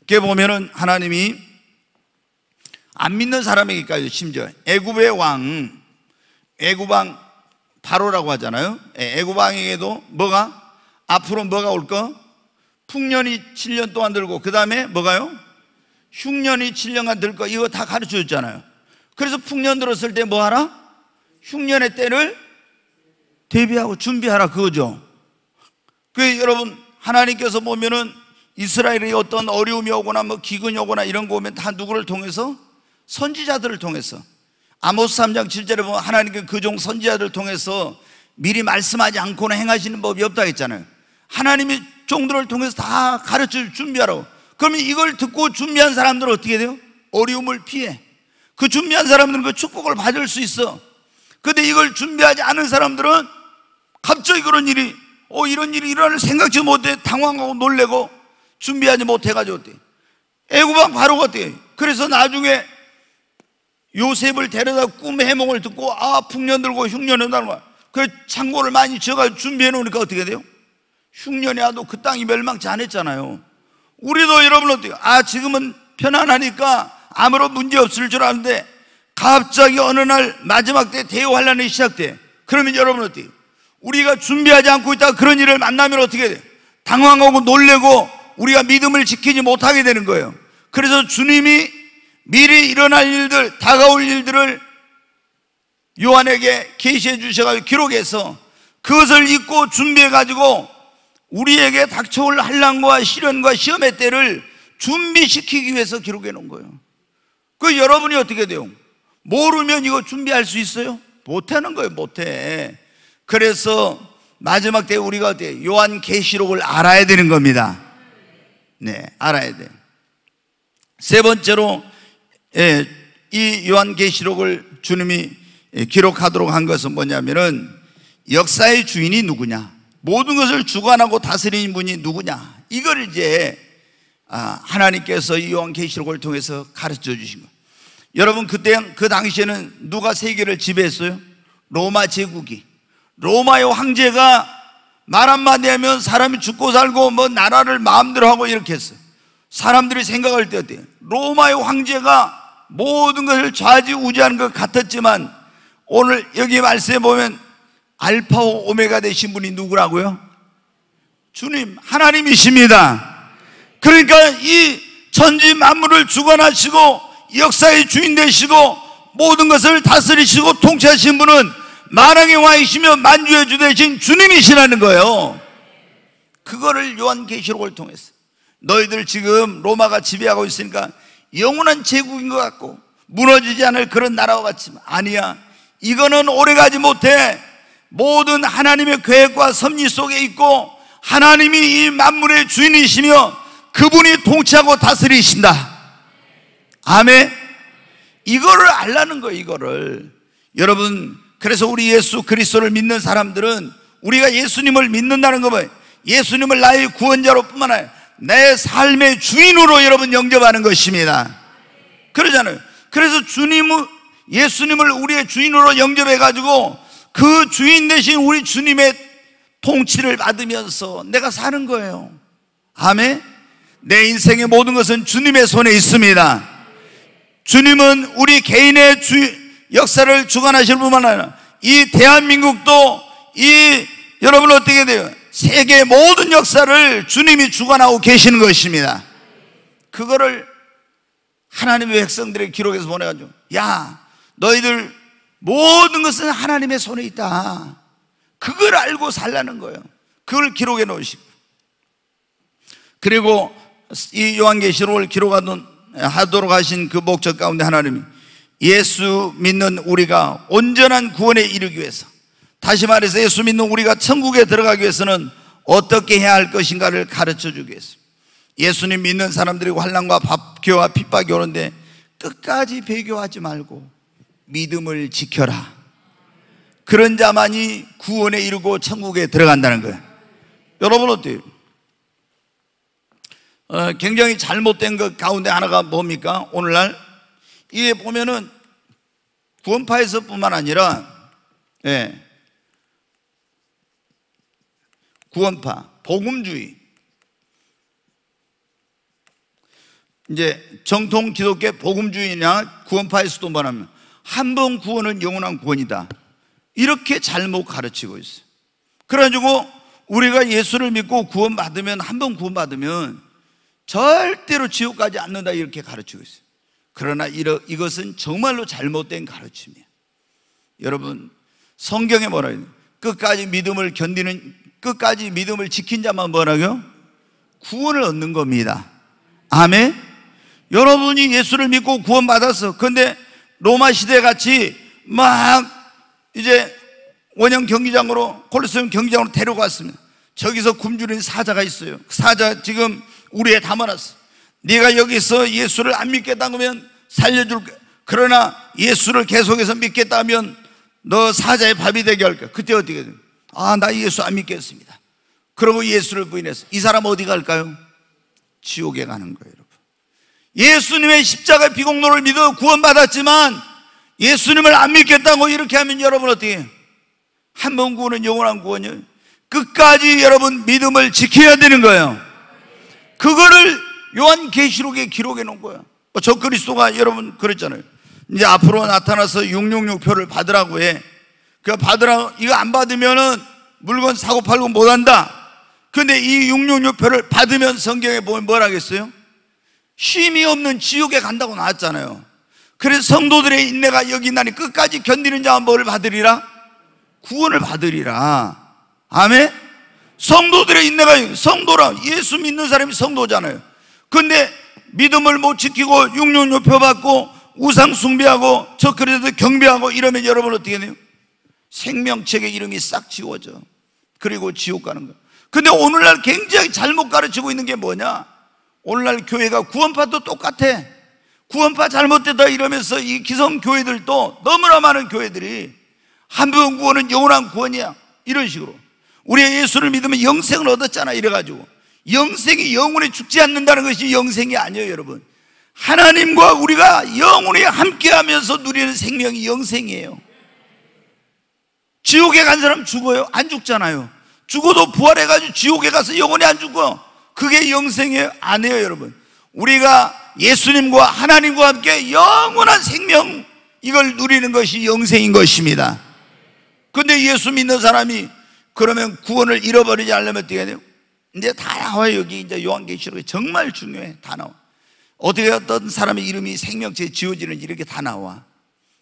S1: 그게 보면은 하나님이 안 믿는 사람에게까지 심지어 애굽의 왕, 애굽 왕 바로라고 하잖아요. 예, 애굽 왕에게도 뭐가 앞으로 뭐가 올까 풍년이 7년 동안 들고 그 다음에 뭐가요? 흉년이 7년간 들거 이거 다 가르쳐 줬잖아요. 그래서 풍년 들었을 때 뭐 하라? 흉년의 때를 대비하고 준비하라 그거죠. 그 여러분 하나님께서 보면은 이스라엘이 어떤 어려움이 오거나 뭐 기근이 오거나 이런 거 오면 다 누구를 통해서 선지자들을 통해서 아모스 3장 7절에 보면 하나님께 그종 선지자들을 통해서 미리 말씀하지 않고는 행하시는 법이 없다 했잖아요. 하나님이 종들을 통해서 다 가르쳐 준비하라고. 그러면 이걸 듣고 준비한 사람들은 어떻게 돼요? 어려움을 피해. 그 준비한 사람들은 그 축복을 받을 수 있어. 근데 이걸 준비하지 않은 사람들은 갑자기 그런 일이 어 이런 일이 일어날 생각지도 못해 당황하고 놀래고 준비하지 못해가지고 어때 애굽왕 바로가 어때 그래서 나중에 요셉을 데려다 꿈의 해몽을 듣고 아 풍년 들고 흉년이 온다는 거야 그 창고를 많이 지어가지고 준비해 놓으니까 어떻게 돼요? 흉년이 와도 그 땅이 멸망치 않았잖아요 우리도 여러분 어때요? 아 지금은 편안하니까 아무런 문제 없을 줄 아는데 갑자기 어느 날 마지막 때 대환란이 우 시작돼 그러면 여러분 어때요? 우리가 준비하지 않고 있다 가 그런 일을 만나면 어떻게 돼 당황하고 놀래고 우리가 믿음을 지키지 못하게 되는 거예요. 그래서 주님이 미리 일어날 일들, 다가올 일들을 요한에게 계시해 주셔가지고 기록해서 그것을 잊고 준비해 가지고 우리에게 닥쳐올 한란과 시련과 시험의 때를 준비시키기 위해서 기록해 놓은 거예요. 그 여러분이 어떻게 돼요? 모르면 이거 준비할 수 있어요? 못하는 거예요, 못해. 그래서 마지막 때 우리가 어때 요한 계시록을 알아야 되는 겁니다. 네, 알아야 돼. 세 번째로 예, 이 요한 계시록을 주님이 예, 기록하도록 한 것은 뭐냐면은 역사의 주인이 누구냐? 모든 것을 주관하고 다스리는 분이 누구냐? 이걸 이제 아, 하나님께서 이 요한 계시록을 통해서 가르쳐 주신 거 여러분 그때 그 당시에는 누가 세계를 지배했어요? 로마 제국이. 로마의 황제가 말 한마디 하면 사람이 죽고 살고 뭐 나라를 마음대로 하고 이렇게 했어. 사람들이 생각할 때 어때요? 로마의 황제가 모든 것을 좌지우지하는 것 같았지만 오늘 여기 말씀에 보면 알파오 오메가 되신 분이 누구라고요? 주님, 하나님이십니다. 그러니까 이 천지 만물을 주관하시고 역사의 주인 되시고 모든 것을 다스리시고 통치하신 분은 만왕의 왕이시며 만주의 주 되신 주님이시라는 거예요 그거를 요한계시록을 통해서 너희들 지금 로마가 지배하고 있으니까 영원한 제국인 것 같고 무너지지 않을 그런 나라와 같지만 아니야 이거는 오래가지 못해 모든 하나님의 계획과 섭리 속에 있고 하나님이 이 만물의 주인이시며 그분이 통치하고 다스리신다 아멘 이거를 알라는 거예요 이거를 여러분 그래서 우리 예수 그리스도를 믿는 사람들은 우리가 예수님을 믿는다는 것은 예수님을 나의 구원자로 뿐만 아니라 내 삶의 주인으로 여러분 영접하는 것입니다. 그러잖아요. 그래서 주님을, 예수님을 우리의 주인으로 영접해가지고 그 주인 대신 우리 주님의 통치를 받으면서 내가 사는 거예요. 아멘? 내 인생의 모든 것은 주님의 손에 있습니다. 주님은 우리 개인의 주, 역사를 주관하실 뿐만 아니라 이 대한민국도 이 여러분 어떻게 돼요? 세계 모든 역사를 주님이 주관하고 계시는 것입니다. 그거를 하나님의 백성들의 기록에서 보내가지고 야 너희들 모든 것은 하나님의 손에 있다. 그걸 알고 살라는 거예요. 그걸 기록해 놓으시고 그리고 이 요한계시록을 기록하도록 하신 그 목적 가운데 하나님이 예수 믿는 우리가 온전한 구원에 이르기 위해서 다시 말해서 예수 믿는 우리가 천국에 들어가기 위해서는 어떻게 해야 할 것인가를 가르쳐 주기 위해서 예수님 믿는 사람들이 환란과 박교와 핍박이 오는데 끝까지 배교하지 말고 믿음을 지켜라 그런 자만이 구원에 이르고 천국에 들어간다는 거예요 여러분 어때요? 어, 굉장히 잘못된 것 가운데 하나가 뭡니까? 오늘날 이게 보면은 구원파에서뿐만 아니라 예, 구원파, 복음주의 이제 정통 기독교 복음주의냐 구원파에서도 말하면 한 번 구원은 영원한 구원이다 이렇게 잘못 가르치고 있어요 그래가지고 우리가 예수를 믿고 구원받으면 한 번 구원받으면 절대로 지옥 가지 않는다 이렇게 가르치고 있어요 그러나 이러, 이것은 정말로 잘못된 가르침이에요. 여러분, 성경에 뭐라 해요? 끝까지 믿음을 견디는, 끝까지 믿음을 지킨 자만 뭐라고요? 구원을 얻는 겁니다. 아멘? 여러분이 예수를 믿고 구원받았어. 근데 로마 시대 같이 막 이제 원형 경기장으로, 콜로세움 경기장으로 데려갔습니다. 저기서 굶주린 사자가 있어요. 그 사자 지금 우리에 담아놨어. 네가 여기서 예수를 안 믿겠다 면 살려줄게 그러나 예수를 계속해서 믿겠다 면너 사자의 밥이 되게 할까 그때 어떻게 돼? 아나 예수 안 믿겠습니다 그러고 예수를 부인해서 이 사람 어디 갈까요? 지옥에 가는 거예요 여러분 예수님의 십자가의 비공로를 믿어 구원받았지만 예수님을 안 믿겠다고 이렇게 하면 여러분 어떻게 한번 구원은 영원한 구원이요 끝까지 여러분 믿음을 지켜야 되는 거예요 그거를 요한 계시록에 기록해 놓은 거야. 저 뭐 그리스도가 여러분 그랬잖아요. 이제 앞으로 나타나서 666 표를 받으라고 해. 그 받으라 이거 안 받으면은 물건 사고 팔고 못 한다. 근데 이666 표를 받으면 성경에 보면 뭐, 뭐라겠어요? 쉼이 없는 지옥에 간다고 나왔잖아요. 그래서 성도들의 인내가 여기 있나니 끝까지 견디는 자는 뭐를 받으리라? 구원을 받으리라. 아멘. 성도들의 인내가 성도라 예수 믿는 사람이 성도잖아요. 근데 믿음을 못 지키고 육육 요표받고 우상 숭배하고 저 그래도 경배하고 이러면 여러분 어떻게 해요 생명책의 이름이 싹 지워져. 그리고 지옥 가는 거. 근데 오늘날 굉장히 잘못 가르치고 있는 게 뭐냐? 오늘날 교회가 구원파도 똑같아. 구원파 잘못됐다 이러면서 이 기성 교회들도 너무나 많은 교회들이 한번 구원은 영원한 구원이야. 이런 식으로. 우리의 예수를 믿으면 영생을 얻었잖아. 이래가지고. 영생이 영원히 죽지 않는다는 것이 영생이 아니에요 여러분 하나님과 우리가 영원히 함께하면서 누리는 생명이 영생이에요 지옥에 간 사람 죽어요? 안 죽잖아요 죽어도 부활해가지고 지옥에 가서 영원히 안 죽어 그게 영생이에요? 아니에요 여러분 우리가 예수님과 하나님과 함께 영원한 생명 이걸 누리는 것이 영생인 것입니다 근데 예수 믿는 사람이 그러면 구원을 잃어버리지 않으면 어떻게 해야 돼요? 근데 다 나와요. 여기 이제 요한계시록이 정말 중요해. 다 나와. 어떻게 어떤 사람의 이름이 생명체에 지어지는 이렇게 다 나와.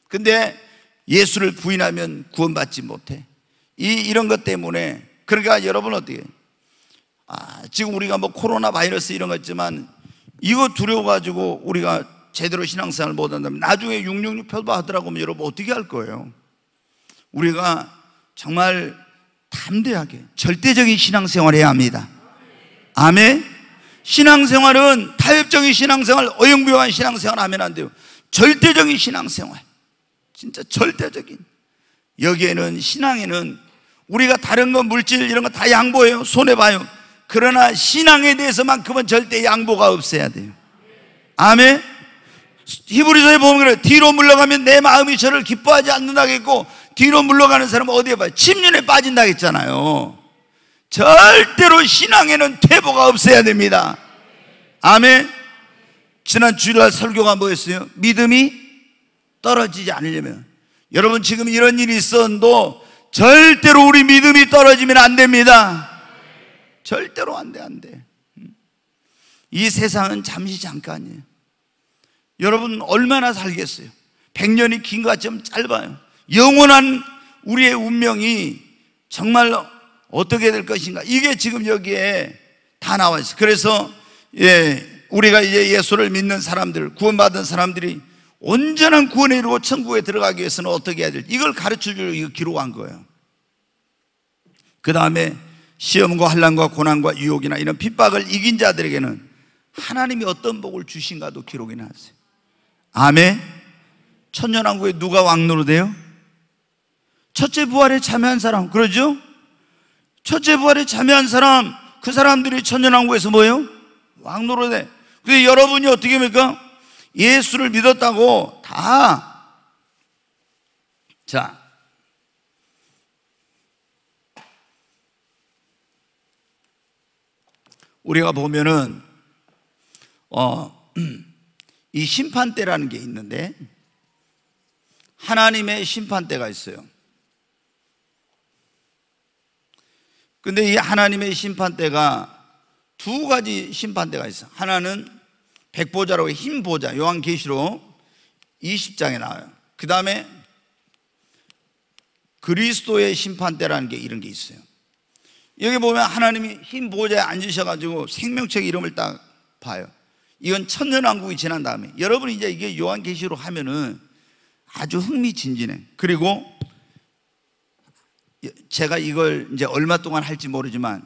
S1: 근데 예수를 부인하면 구원받지 못해. 이, 이런 것 때문에. 그러니까 여러분 어떻게. 아, 지금 우리가 뭐 코로나 바이러스 이런 거 있지만 이거 두려워가지고 우리가 제대로 신앙생활 못한다면 나중에 666 표바하더라고 하면 여러분 어떻게 할 거예요? 우리가 정말 담대하게 절대적인 신앙생활 해야 합니다. 아멘? 신앙생활은 타협적인 신앙생활, 어영부영한 신앙생활 하면 안 돼요. 절대적인 신앙생활. 진짜 절대적인. 여기에는 신앙에는 우리가 다른 건 물질 이런 거 다 양보해요. 손해봐요. 그러나 신앙에 대해서만큼은 절대 양보가 없어야 돼요. 아멘? 히브리서에 보면 그래 뒤로 물러가면 내 마음이 저를 기뻐하지 않는다겠고 뒤로 물러가는 사람은 어디에 봐요? 침륜에 빠진다했잖아요 절대로 신앙에는 퇴보가 없어야 됩니다. 아멘. 지난 주일날 설교가 뭐였어요? 믿음이 떨어지지 않으려면. 여러분 지금 이런 일이 있었는도 절대로 우리 믿음이 떨어지면 안 됩니다. 절대로 안 돼, 안 돼. 이 세상은 잠시 잠깐이에요. 여러분 얼마나 살겠어요? 1년이긴 것 같지만 짧아요. 영원한 우리의 운명이 정말 어떻게 될 것인가? 이게 지금 여기에 다 나와 있어요. 그래서 예, 우리가 이제 예수를 믿는 사람들, 구원받은 사람들이 온전한 구원에 이르고 천국에 들어가기 위해서는 어떻게 해야 될지 이걸 가르쳐 주려고 기록한 거예요. 그 다음에 시험과 환란과 고난과 유혹이나 이런 핍박을 이긴 자들에게는 하나님이 어떤 복을 주신가도 기록이 나왔어요. 아멘. 천년왕국에 누가 왕노로 돼요? 첫째 부활에 참여한 사람, 그러죠? 첫째 부활에 참여한 사람, 그 사람들이 천년왕국에서 뭐예요? 왕노로 돼. 근데 여러분이 어떻게 합니까? 예수를 믿었다고 다. 자. 우리가 보면은, 어, 이 심판대라는 게 있는데, 하나님의 심판대가 있어요. 근데 이 하나님의 심판대가 두 가지 심판대가 있어. 하나는 백보자라고 흰 보자. 요한계시록 20장에 나와요. 그 다음에 그리스도의 심판대라는 게 이런 게 있어요. 여기 보면 하나님이 흰보자에 앉으셔가지고 생명책 이름을 딱 봐요. 이건 천년왕국이 지난 다음에. 여러분 이제 이게 요한계시로 하면은 아주 흥미진진해. 그리고 제가 이걸 이제 얼마 동안 할지 모르지만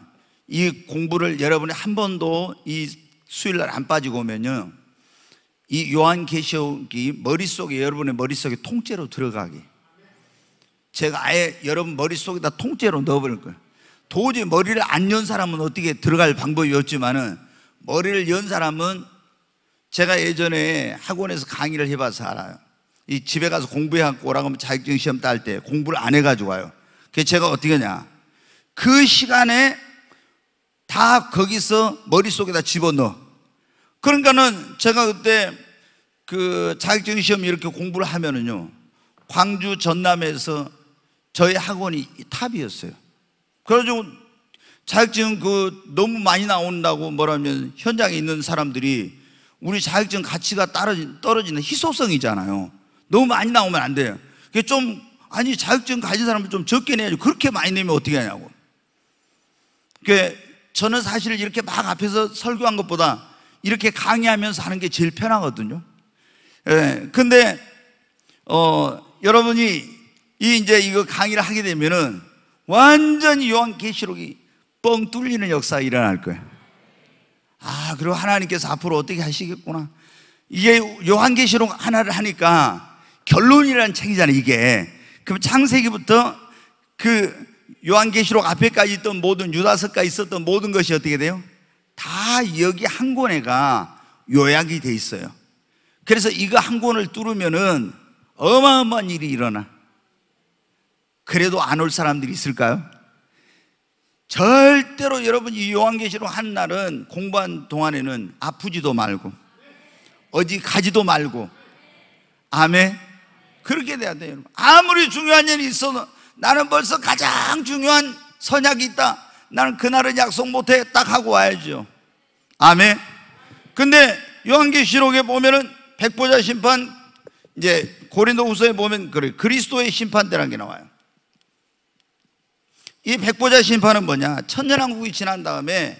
S1: 이 공부를 여러분이 한 번도 이 수요일 날 안 빠지고 오면요. 이 요한 계시록이 머릿속에 여러분의 머릿속에 통째로 들어가게. 제가 아예 여러분 머릿속에다 통째로 넣어버릴 거예요. 도저히 머리를 안 연 사람은 어떻게 들어갈 방법이 없지만은 머리를 연 사람은 제가 예전에 학원에서 강의를 해봐서 알아요. 이 집에 가서 공부해갖고 오라고 하면 자격증 시험 딸 때 공부를 안 해가지고 와요. 제가 어떻게 하냐. 그 시간에 다 거기서 머릿속에다 집어넣어. 그러니까는 제가 그때 그 자격증 시험 이렇게 공부를 하면은요. 광주 전남에서 저희 학원이 탑이었어요. 그래가고 자격증 그 너무 많이 나온다고 뭐라면 현장에 있는 사람들이 우리 자격증 가치가 떨어지는 희소성이잖아요. 너무 많이 나오면 안 돼요. 그게 좀 아니 자격증 가진 사람을 좀 적게 내야지 그렇게 많이 내면 어떻게 하냐고 그러니까 저는 사실 이렇게 막 앞에서 설교한 것보다 이렇게 강의하면서 하는 게 제일 편하거든요 예, 근데 어, 여러분이 이 이제 이거 강의를 하게 되면은 완전히 요한계시록이 뻥 뚫리는 역사가 일어날 거예요 아, 그리고 하나님께서 앞으로 어떻게 하시겠구나. 이게 요한계시록 하나를 하니까 결론이라는 책이잖아요, 이게. 그럼 창세기부터 그 요한계시록 앞에까지 있던 모든 유다서가 있었던 모든 것이 어떻게 돼요? 다 여기 한 권에가 요약이 돼 있어요. 그래서 이거 한 권을 뚫으면은 어마어마한 일이 일어나. 그래도 안 올 사람들이 있을까요? 절대로 여러분 이 요한계시록 한 날은 공부한 동안에는 아프지도 말고 어디 가지도 말고 아멘. 그렇게 돼야 돼요. 여러분. 아무리 중요한 일이 있어도 나는 벌써 가장 중요한 선약이 있다. 나는 그날은 약속 못해. 딱 하고 와야죠. 아멘. 근데 요한계시록에 보면은 백보자 심판 이제 고린도후서에 보면 그래 그리스도의 심판대라는 게 나와요. 이 백보자 심판은 뭐냐? 천년왕국이 지난 다음에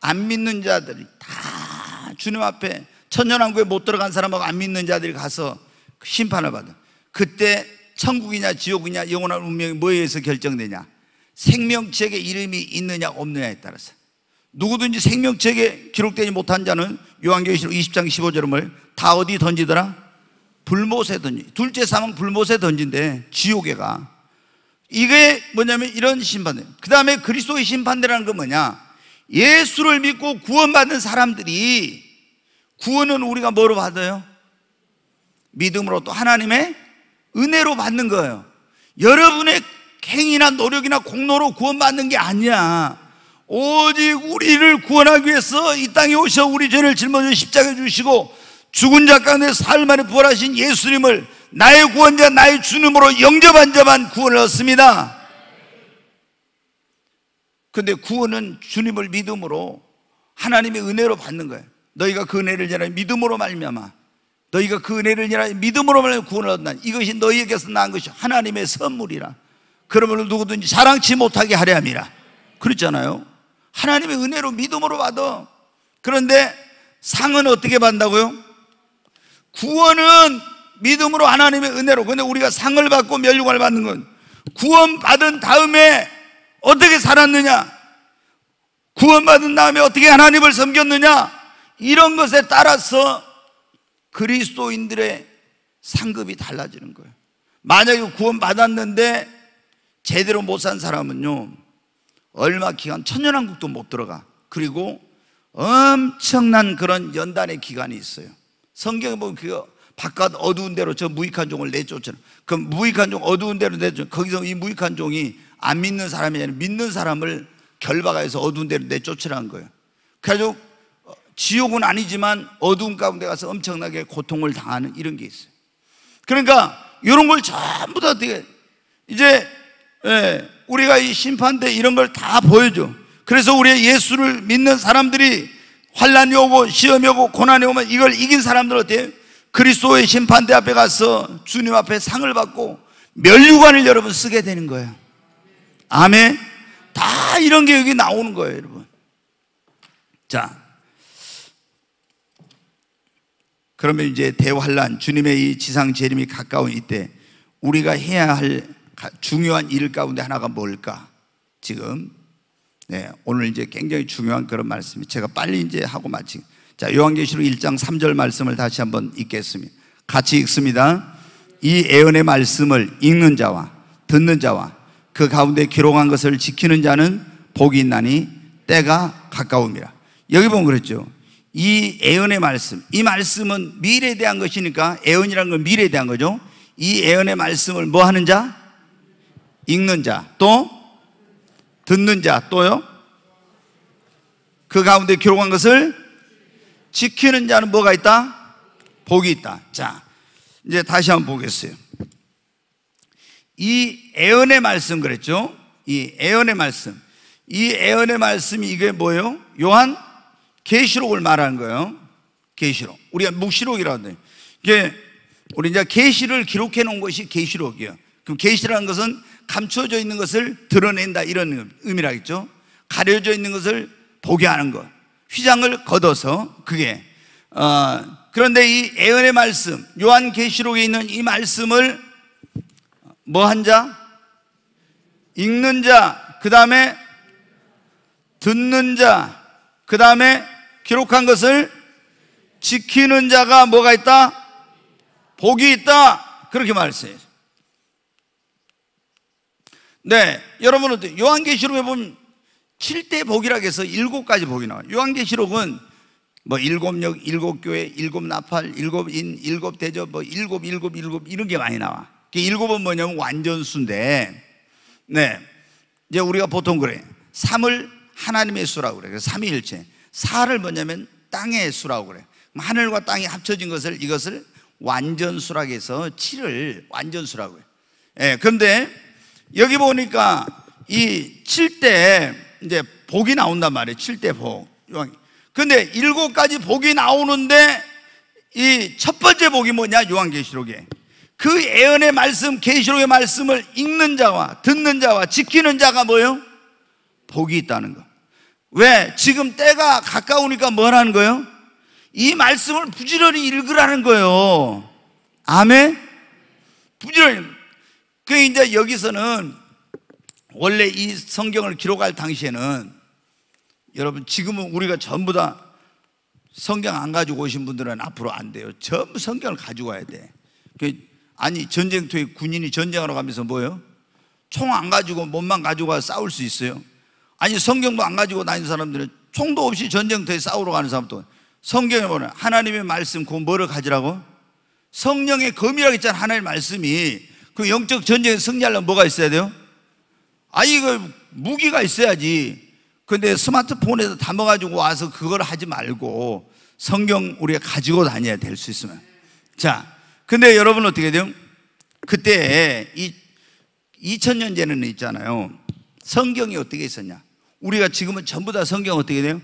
S1: 안 믿는 자들이 다 주님 앞에 천년왕국에 못 들어간 사람하고 안 믿는 자들이 가서 그 심판을 받아. 그때 천국이냐 지옥이냐 영원한 운명이 뭐에 의해서 결정되냐? 생명책에 이름이 있느냐 없느냐에 따라서 누구든지 생명책에 기록되지 못한 자는 요한계시록 20장 15절을 음다 어디 던지더라? 불못에 던지 둘째 상은 불못에 던진데 지옥에 가 이게 뭐냐면 이런 심판대 그 다음에 그리스도의 심판대라는 건 뭐냐 예수를 믿고 구원받은 사람들이 구원은 우리가 뭐로 받아요? 믿음으로 또 하나님의 은혜로 받는 거예요. 여러분의 행위나 노력이나 공로로 구원받는 게 아니야. 오직 우리를 구원하기 위해서 이 땅에 오셔 우리 죄를 짊어져 십자가 주시고 죽은 자 가운데 살만에 부활하신 예수님을 나의 구원자 나의 주님으로 영접한 자만 구원을 얻습니다. 근데 구원은 주님을 믿음으로 하나님의 은혜로 받는 거예요. 너희가 그 은혜를 전하 믿음으로 말미암아 너희가 그 은혜를 인하 믿음으로 말하면 구원을 얻나 이것이 너희에게서 난 것이 하나님의 선물이라 그러므로 누구든지 자랑치 못하게 하려 함이라 그랬잖아요 하나님의 은혜로 믿음으로 받아 그런데 상은 어떻게 받는다고요? 구원은 믿음으로 하나님의 은혜로 근데 우리가 상을 받고 멸류관을 받는 건 구원 받은 다음에 어떻게 살았느냐 구원 받은 다음에 어떻게 하나님을 섬겼느냐 이런 것에 따라서 그리스도인들의 상급이 달라지는 거예요. 만약에 구원받았는데 제대로 못 산 사람은요, 얼마 기간, 천연왕국도 못 들어가. 그리고 엄청난 그런 연단의 기간이 있어요. 성경에 보면 그 바깥 어두운 데로 저 무익한 종을 내쫓으라. 그 무익한 종 어두운 데로 내쫓 거기서 이 무익한 종이 안 믿는 사람이 아니라 믿는 사람을 결박해서 어두운 데로 내쫓으라는 거예요. 그래서 지옥은 아니지만 어두운 가운데 가서 엄청나게 고통을 당하는 이런 게 있어요. 그러니까 이런 걸 전부 다어게 이제 예, 우리가 이 심판대 이런 걸 다 보여줘. 그래서 우리의 예수를 믿는 사람들이 환란이 오고 시험이 오고 고난이 오면 이걸 이긴 사람들 어때요? 그리스도의 심판대 앞에 가서 주님 앞에 상을 받고 면류관을 여러분 쓰게 되는 거예요. 아멘. 다 이런 게 여기 나오는 거예요, 여러분. 자, 그러면 이제 대환란 주님의 이 지상 재림이 가까운 이때 우리가 해야 할 중요한 일 가운데 하나가 뭘까? 지금 네, 오늘 이제 굉장히 중요한 그런 말씀이 제가 빨리 이제 하고 마치 자 요한계시록 1장 3절 말씀을 다시 한번 읽겠습니다. 같이 읽습니다. 이 예언의 말씀을 읽는 자와 듣는 자와 그 가운데 기록한 것을 지키는 자는 복이 있나니 때가 가까움이라. 여기 보면 그랬죠. 이 애언의 말씀, 이 말씀은 미래에 대한 것이니까 애언이라는 건 미래에 대한 거죠. 이 애언의 말씀을 뭐 하는 자? 읽는 자, 또 듣는 자, 또요. 그 가운데 기록한 것을 지키는 자는 뭐가 있다? 복이 있다. 자, 이제 다시 한번 보겠어요. 이 애언의 말씀 그랬죠? 이 애언의 말씀. 이 애언의 말씀이 이게 뭐예요? 요한 계시록을 말하는 거예요. 계시록. 우리가 묵시록이라는데 이게 우리 이제 계시를 기록해 놓은 것이 계시록이에요. 그럼 계시라는 것은 감춰져 있는 것을 드러낸다 이런 의미라겠죠. 가려져 있는 것을 보게 하는 것. 휘장을 걷어서 그게 어, 그런데 이 애언의 말씀, 요한 계시록에 있는 이 말씀을 뭐 한 자? 읽는 자, 그 다음에 듣는 자, 그 다음에 기록한 것을 지키는 자가 뭐가 있다? 복이 있다. 그렇게 말했어요. 네. 여러분, 어 요한계시록에 보면 7대 복이라고 해서 7가지 복이 나와요. 요한계시록은 뭐 일곱 역, 일곱 교회, 일곱 나팔, 일곱 인, 일곱 대접, 뭐 일곱, 일곱, 일곱 이런 게 많이 나와. 그 일곱은 뭐냐면 완전수인데, 네. 이제 우리가 보통 그래. 3을 하나님의 수라고 그래. 그래서 삼위일체. 사를 뭐냐면 땅의 수라고 그래. 하늘과 땅이 합쳐진 것을 이것을 완전수라고 해서 7을 완전수라고 해요. 예, 그런데 여기 보니까 이 7대 이제 복이 나온단 말이에요. 7대 복. 근데 일곱 가지 복이 나오는데 이 첫 번째 복이 뭐냐? 요한계시록에. 그 예언의 말씀, 계시록의 말씀을 읽는 자와 듣는 자와 지키는 자가 뭐예요? 복이 있다는 거. 왜? 지금 때가 가까우니까 뭐라는 거예요? 이 말씀을 부지런히 읽으라는 거예요. 아멘? 부지런히. 그 이제 여기서는 원래 이 성경을 기록할 당시에는 여러분 지금은 우리가 전부 다 성경 안 가지고 오신 분들은 앞으로 안 돼요. 전부 성경을 가지고 와야 돼. 그 아니 전쟁터에 군인이 전쟁하러 가면서 뭐예요? 총 안 가지고 몸만 가지고 와 싸울 수 있어요? 아니 성경도 안 가지고 다니는 사람들은 총도 없이 전쟁터에 싸우러 가는 사람도 성경에 보면 하나님의 말씀 그 뭐를 가지라고? 성령의 검이라고 했잖아 하나님의 말씀이 그 영적 전쟁에 승리하려면 뭐가 있어야 돼요? 아 이거 무기가 있어야지 근데 스마트폰에서 담아가지고 와서 그걸 하지 말고 성경 우리가 가지고 다녀야 될 수 있으면 자 근데 여러분 어떻게 돼요? 그때 이 2000년 전에는 있잖아요 성경이 어떻게 있었냐 우리가 지금은 전부 다 성경 어떻게 돼요?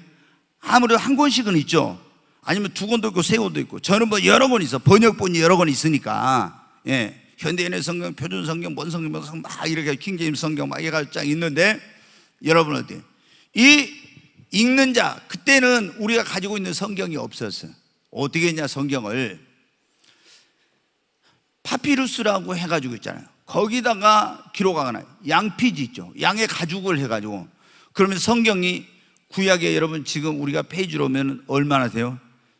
S1: 아무래도 한 권씩은 있죠. 아니면 두 권도 있고 세 권도 있고 저는 뭐 여러 권 있어. 번역본이 여러 권 있으니까. 예. 현대인의 성경, 표준 성경, 뭔 뭐 성경, 막 이렇게 킹제임 성경 막 이렇게 쫙 있는데 여러분 어때요? 이 읽는 자 그때는 우리가 가지고 있는 성경이 없었어요. 어떻게 했냐 성경을 파피루스라고 해가지고 있잖아요. 거기다가 기록하거나 양피지 있죠. 양의 가죽을 해가지고 그러면 성경이 구약에 여러분 지금 우리가 페이지로 오면 얼마나 돼요?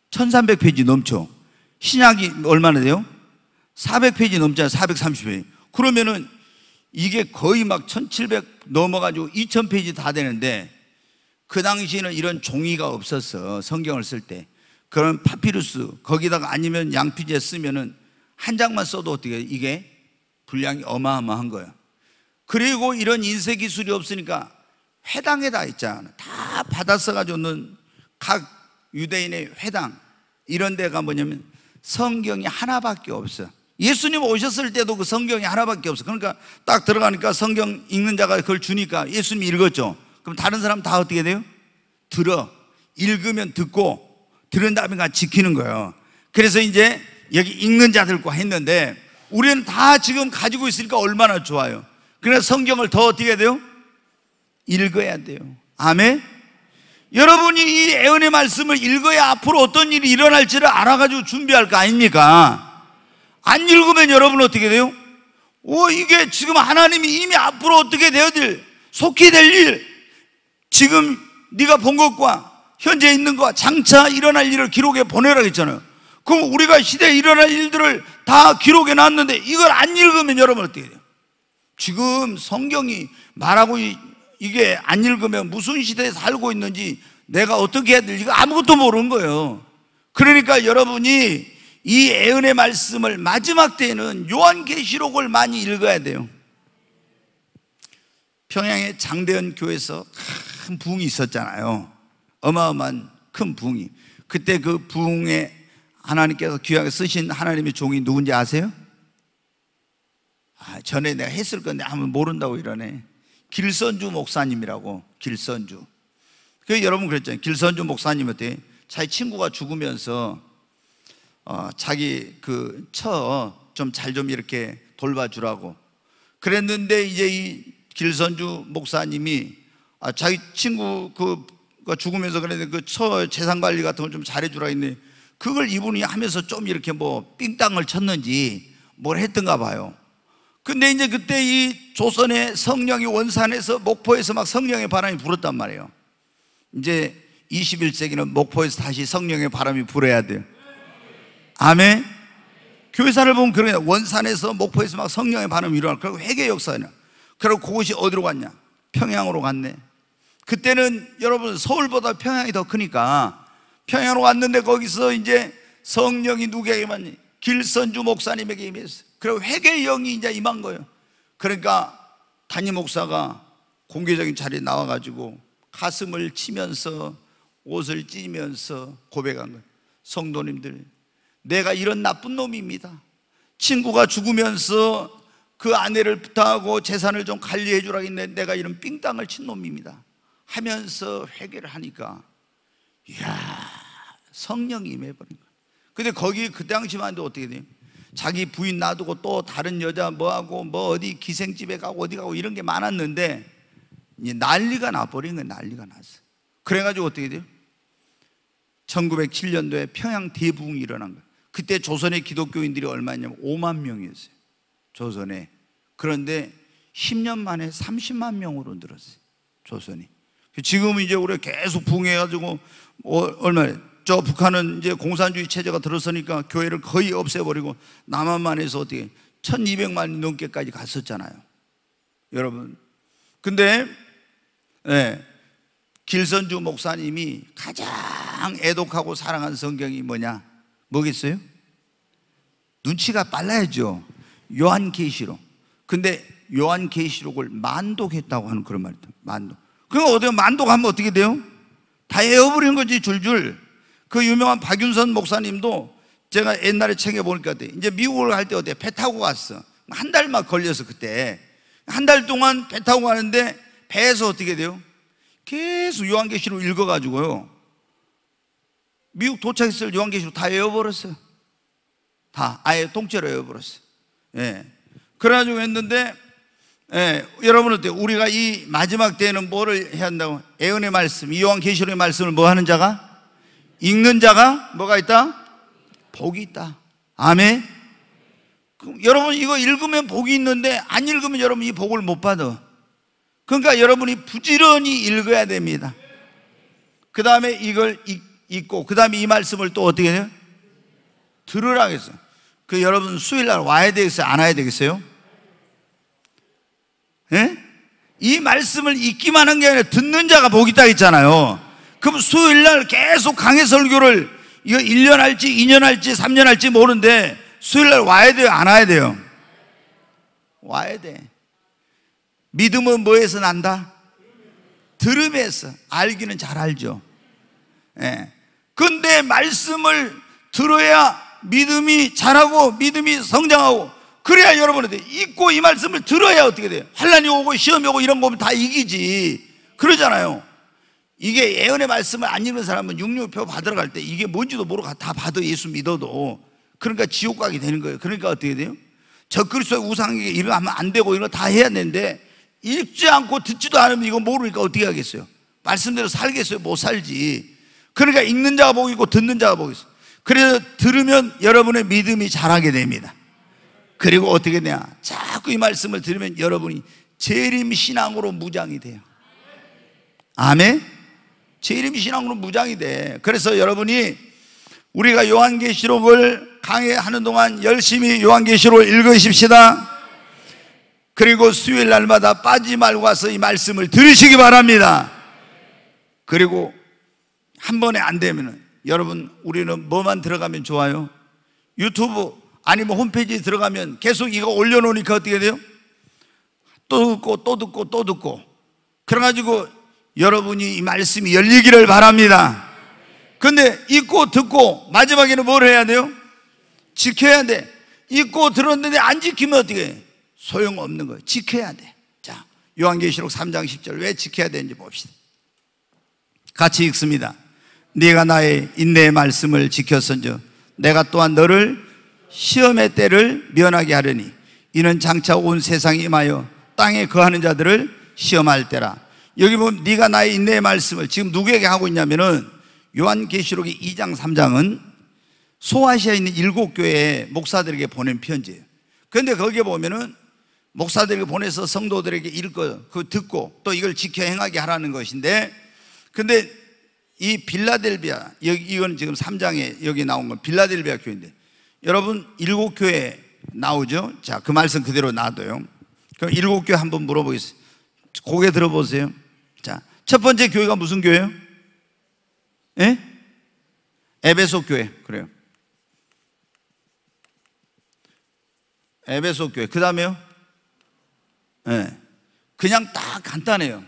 S1: 1300페이지 넘죠. 신약이 얼마나 돼요? 400페이지 넘잖아요. 430페이지. 그러면은 이게 거의 막 1700 넘어가지고 2000페이지 다 되는데 그 당시에는 이런 종이가 없었어. 성경을 쓸 때. 그런 파피루스, 거기다가 아니면 양피지에 쓰면은 한 장만 써도 어떻게 이게 분량이 어마어마한 거예요 그리고 이런 인쇄 기술이 없으니까 회당에 다 있잖아. 다 받아써가지고 오는 각 유대인의 회당 이런 데가 뭐냐면 성경이 하나밖에 없어. 예수님 오셨을 때도 그 성경이 하나밖에 없어. 그러니까 딱 들어가니까 성경 읽는 자가 그걸 주니까 예수님 읽었죠. 그럼 다른 사람 다 어떻게 돼요? 들어. 읽으면 듣고 들은 다음에 가 지키는 거예요. 그래서 이제 여기 읽는 자들과 했는데 우리는 다 지금 가지고 있으니까 얼마나 좋아요. 그래서 성경을 더 어떻게 돼요? 읽어야 돼요. 아멘? 여러분이 이 애언의 말씀을 읽어야 앞으로 어떤 일이 일어날지를 알아가지고 준비할 거 아닙니까? 안 읽으면 여러분 어떻게 돼요? 오, 이게 지금 하나님이 이미 앞으로 어떻게 되어 들 속히 될 일, 지금 네가 본 것과 현재 있는 것과 장차 일어날 일을 기록에 보내라 했잖아요. 그럼 우리가 시대에 일어날 일들을 다 기록해 놨는데 이걸 안 읽으면 여러분 어떻게 돼요? 지금 성경이 말하고 이게 안 읽으면 무슨 시대에 살고 있는지 내가 어떻게 해야 될지 아무것도 모르는 거예요. 그러니까 여러분이 이 애은의 말씀을 마지막 때에는 요한계시록을 많이 읽어야 돼요. 평양의 장대현 교회에서 큰 붕이 있었잖아요. 어마어마한 큰 붕이. 그때 그 붕에 하나님께서 귀하게 쓰신 하나님의 종이 누군지 아세요? 아, 전에 내가 했을 건데 아무 모른다고 이러네. 길선주 목사님이라고 길선주. 그 여러분 그랬잖아요. 길선주 목사님 어때? 자기 친구가 죽으면서 어, 자기 그 처 좀 잘좀 좀 이렇게 돌봐주라고 그랬는데 이제 이 길선주 목사님이 아, 자기 친구 그가 죽으면서 그랬는데 그 처 재산 관리 같은 걸 좀 잘해주라 했는 그걸 이분이 하면서 좀 이렇게 뭐 삥땅을 쳤는지 뭘 했던가 봐요. 근데 이제 그때 이 조선의 성령이 원산에서 목포에서 막 성령의 바람이 불었단 말이에요. 이제 21세기는 목포에서 다시 성령의 바람이 불어야 돼요. 아멘. 교회사를 보면 그러냐. 원산에서 목포에서 막 성령의 바람이 일어날 거고 회개 역사냐. 그리고 그곳이 어디로 갔냐? 평양으로 갔네. 그때는 여러분 서울보다 평양이 더 크니까 평양으로 왔는데 거기서 이제 성령이 누구에게만 길선주 목사님에게 임했어요. 그리고 회개의 영이 이제 임한 거예요. 그러니까 담임 목사가 공개적인 자리에 나와가지고 가슴을 치면서 옷을 찢으면서 고백한 거예요. 성도님들, 내가 이런 나쁜 놈입니다. 친구가 죽으면서 그 아내를 부탁하고 재산을 좀 관리해 주라 했는데 내가 이런 삥땅을 친 놈입니다. 하면서 회개를 하니까, 이야, 성령이 임해버린 거예요. 근데 거기 그 당시만 해도 어떻게 돼요? 자기 부인 놔두고 또 다른 여자 뭐하고 뭐 어디 기생집에 가고 어디 가고 이런 게 많았는데 난리가 나버린 거예요. 난리가 났어요. 그래가지고 어떻게 돼요? 1907년도에 평양 대부흥이 일어난 거예요. 그때 조선의 기독교인들이 얼마였냐면 5만 명이었어요. 조선에. 그런데 10년 만에 30만 명으로 늘었어요. 조선이. 지금 이제 우리가 계속 붕해가지고 뭐 얼마 저 북한은 이제 공산주의 체제가 들어서니까 교회를 거의 없애버리고 남한만 해서 어떻게 1200만 넘게까지 갔었잖아요. 여러분. 근데, 네, 길선주 목사님이 가장 애독하고 사랑한 성경이 뭐냐? 뭐겠어요? 눈치가 빨라야죠. 요한계시록. 근데 요한계시록을 만독했다고 하는 그런 말이다. 만독. 그럼 어디 만독하면 어떻게 돼요? 다에어버리는 거지, 줄줄. 그 유명한 박윤선 목사님도 제가 옛날에 책에 보니까 이제 미국을 갈 때 어때? 배 타고 갔어. 한달만 걸려서 그때. 한 달 동안 배 타고 가는데 배에서 어떻게 돼요? 계속 요한계시로 읽어가지고요. 미국 도착했을 요한계시로다 외워버렸어요. 다. 아예 통째로 외워버렸어요. 예. 그래가지고 했는데, 예. 여러분 어때요? 우리가 이 마지막 때에는 뭐를 해야 한다고? 애언의 말씀, 요한계시로의 말씀을 뭐 하는 자가? 읽는 자가 뭐가 있다? 복이 있다. 아멘. 여러분 이거 읽으면 복이 있는데 안 읽으면 여러분 이 복을 못 받아. 그러니까 여러분이 부지런히 읽어야 됩니다. 그 다음에 이걸 읽, 고그 다음에 이 말씀을 또 어떻게 해요? 들으라 그랬어요. 그 여러분 수일 날 와야 되겠어요? 안 와야 되겠어요? 예? 이 말씀을 읽기만 한게 아니라 듣는 자가 복이 있다 했잖아요. 그럼 수요일 날 계속 강해 설교를 이거 1년 할지 2년 할지 3년 할지 모르는데 수요일 날 와야 돼요? 안 와야 돼요? 와야 돼. 믿음은 뭐에서 난다? 들음에서. 알기는 잘 알죠. 예. 근데 말씀을 들어야 믿음이 자라고 믿음이 성장하고 그래야 여러분한테 읽고 이 말씀을 들어야 어떻게 돼요? 환란이 오고 시험이 오고 이런 거면 다 이기지. 그러잖아요. 이게 예언의 말씀을 안 읽는 사람은 육류표 받으러 갈 때 이게 뭔지도 모르고 다 봐도 예수 믿어도 그러니까 지옥 가게 되는 거예요. 그러니까 어떻게 돼요? 적그리스도 우상에게 이거 하면 안 되고 이런 거다 해야 되는데 읽지 않고 듣지도 않으면 이거 모르니까 어떻게 하겠어요? 말씀대로 살겠어요? 못 살지. 그러니까 읽는 자가 복이고 듣는 자가 복이죠. 그래서 들으면 여러분의 믿음이 자라게 됩니다. 그리고 어떻게 되냐? 자꾸 이 말씀을 들으면 여러분이 재림 신앙으로 무장이 돼요. 아멘. 제 이름이 신앙으로 무장이 돼. 그래서 여러분이 우리가 요한계시록을 강의하는 동안 열심히 요한계시록을 읽으십시다. 그리고 수요일 날마다 빠지 말고 와서 이 말씀을 들으시기 바랍니다. 그리고 한 번에 안 되면은 여러분 우리는 뭐만 들어가면 좋아요? 유튜브 아니면 뭐 홈페이지에 들어가면 계속 이거 올려놓으니까 어떻게 돼요? 또 듣고 또 듣고 또 듣고 그래가지고 여러분이 이 말씀이 열리기를 바랍니다. 근데 읽고 듣고 마지막에는 뭘 해야 돼요? 지켜야 돼. 읽고 들었는데 안 지키면 어떻게 해? 소용없는 거예요. 지켜야 돼. 자, 요한계시록 3장 10절 왜 지켜야 되는지 봅시다. 같이 읽습니다. 네가 나의 인내의 말씀을 지켰선저 내가 또한 너를 시험의 때를 면하게 하려니 이는 장차 온 세상에 임하여 땅에 거하는 자들을 시험할 때라 여기 보면 네가 나의 인내의 말씀을 지금 누구에게 하고 있냐면은 요한계시록의 2장 3장은 소아시아에 있는 일곱 교회 목사들에게 보낸 편지예요. 그런데 거기에 보면은 목사들에게 보내서 성도들에게 읽고 그 듣고 또 이걸 지켜 행하게 하라는 것인데 근데 이 빌라델비아 여기 이건 지금 3장에 여기 나온 건 빌라델비아 교회인데 여러분 일곱 교회 나오죠? 자, 그 말씀 그대로 놔둬요. 그럼 일곱 교회 한번 물어보겠습니다. 고개 들어보세요. 자, 첫 번째 교회가 무슨 교회요? 예? 에베소 교회. 그래요. 에베소 교회. 그 다음에요? 예. 그냥 딱 간단해요.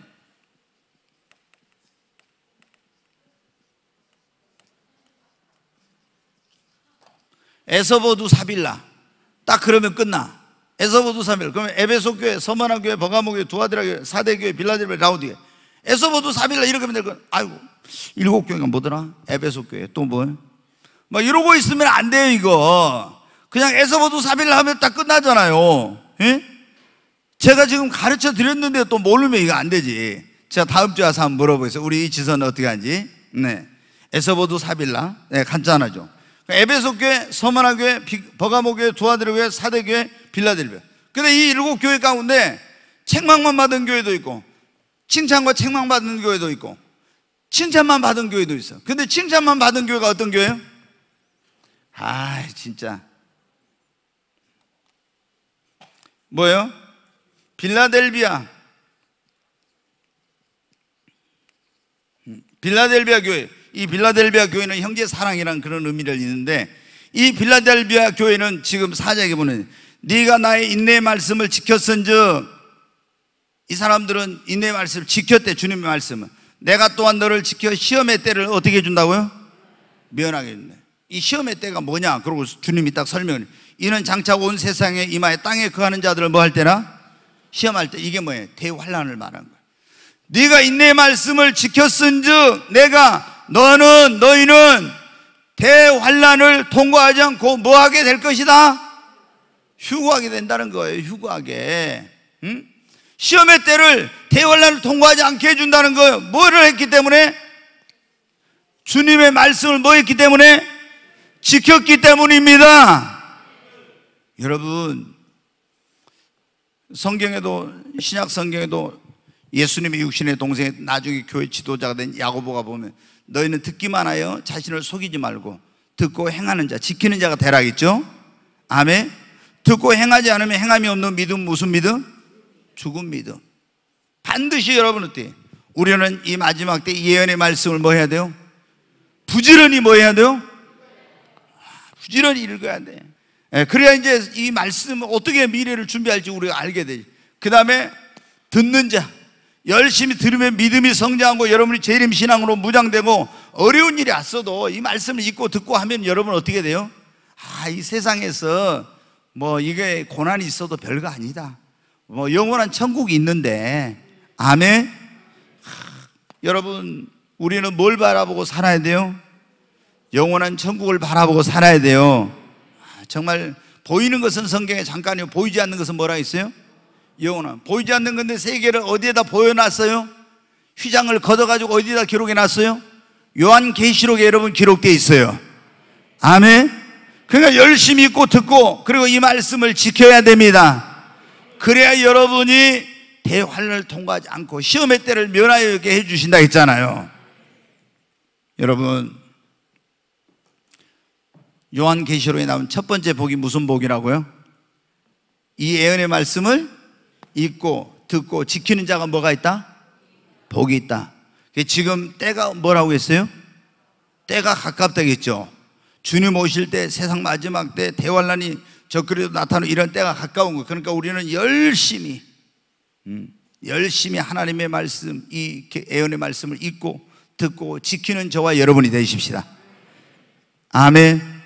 S1: 에서보두 사빌라. 딱 그러면 끝나. 에서보두 사빌라. 그러면 에베소 교회, 서만한 교회, 버가모 교회, 두아드라 교회, 사대 교회, 빌라델베, 라우디에. 에서버도 3일날 이렇게 하면 될 거야. 아이고 일곱 교회가 뭐더라? 에베소 교회 또 뭐? 막 이러고 있으면 안 돼요 이거 그냥 에서버도 3일날 하면 딱 끝나잖아요 예? 제가 지금 가르쳐 드렸는데 또 모르면 이거 안 되지 제가 다음 주에 와서 한번 물어보겠어니 우리 지선 어떻게 하는지 네. 에서버도 3일날 네, 간단하죠 에베소 교회, 서만한 교회, 버가모 교회, 두아드르 교회, 사대 교회, 빌라델비아 근데 이 일곱 교회 가운데 책망만 받은 교회도 있고 칭찬과 책망받은 교회도 있고 칭찬만 받은 교회도 있어. 근데 칭찬만 받은 교회가 어떤 교회예요? 아, 진짜. 뭐예요? 빌라델비아. 음, 빌라델비아 교회. 이 빌라델비아 교회는 형제 사랑이라는 그런 의미를 있는데 이 빌라델비아 교회는 지금 사장에 보는 네가 나의 인내의 말씀을 지켰은즉 이 사람들은 인내 의 말씀을 지켰대 주님의 말씀은 내가 또한 너를 지켜 시험의 때를 어떻게 해준다고요? 면하게 해준이 시험의 때가 뭐냐 그러고 주님이 딱 설명을 이는 장차 온 세상에 임하에 땅에 거하는 자들을 뭐 할 때나 시험할 때 이게 뭐예요? 대환란을 말하는 거예요 네가 인내 말씀을 지켰은즉 내가 너는 너희는 대환란을 통과하지 않고 뭐하게 될 것이다? 휴거하게 된다는 거예요 휴거하게 응? 시험의 때를 대환란을 통과하지 않게 해준다는 거 뭐를 했기 때문에 주님의 말씀을 뭐 했기 때문에 지켰기 때문입니다. 여러분 성경에도 신약 성경에도 예수님의 육신의 동생 나중에 교회 지도자가 된 야고보가 보면 너희는 듣기만 하여 자신을 속이지 말고 듣고 행하는 자 지키는 자가 되라겠죠. 아멘. 듣고 행하지 않으면 행함이 없는 믿음 무슨 믿음? 죽은 믿음. 반드시 여러분 어때? 우리는 이 마지막 때 예언의 말씀을 뭐 해야 돼요? 부지런히 뭐 해야 돼요? 아, 부지런히 읽어야 돼. 예, 그래야 이제 이말씀 어떻게 미래를 준비할지 우리가 알게 되지. 그 다음에 듣는 자. 열심히 들으면 믿음이 성장하고 여러분이 재림 신앙으로 무장되고 어려운 일이 왔어도 이 말씀을 읽고 듣고 하면 여러분 어떻게 돼요? 아, 이 세상에서 뭐 이게 고난이 있어도 별거 아니다. 뭐 영원한 천국이 있는데 아멘. 여러분 우리는 뭘 바라보고 살아야 돼요? 영원한 천국을 바라보고 살아야 돼요. 아, 정말 보이는 것은 성경에 잠깐이요. 보이지 않는 것은 뭐라 했어요? 영원한. 보이지 않는 건데 세계를 어디에다 보여놨어요? 휘장을 걷어가지고 어디다 기록해놨어요? 요한 계시록에 여러분 기록되 있어요. 아멘. 그러니까 열심히 읽고 듣고 그리고 이 말씀을 지켜야 됩니다. 그래야 여러분이 대환란을 통과하지 않고 시험의 때를 면하여 있게 해주신다 했잖아요 여러분 요한계시록에 나온 첫 번째 복이 무슨 복이라고요? 이 예언의 말씀을 읽고 듣고 지키는 자가 뭐가 있다? 복이 있다 지금 때가 뭐라고 했어요? 때가 가깝다겠죠 주님 오실 때 세상 마지막 때 대환란이 적그리도 나타나는 이런 때가 가까운 거예요 그러니까 우리는 열심히 음, 열심히 하나님의 말씀 이 애언의 말씀을 읽고 듣고 지키는 저와 여러분이 되십시다 아멘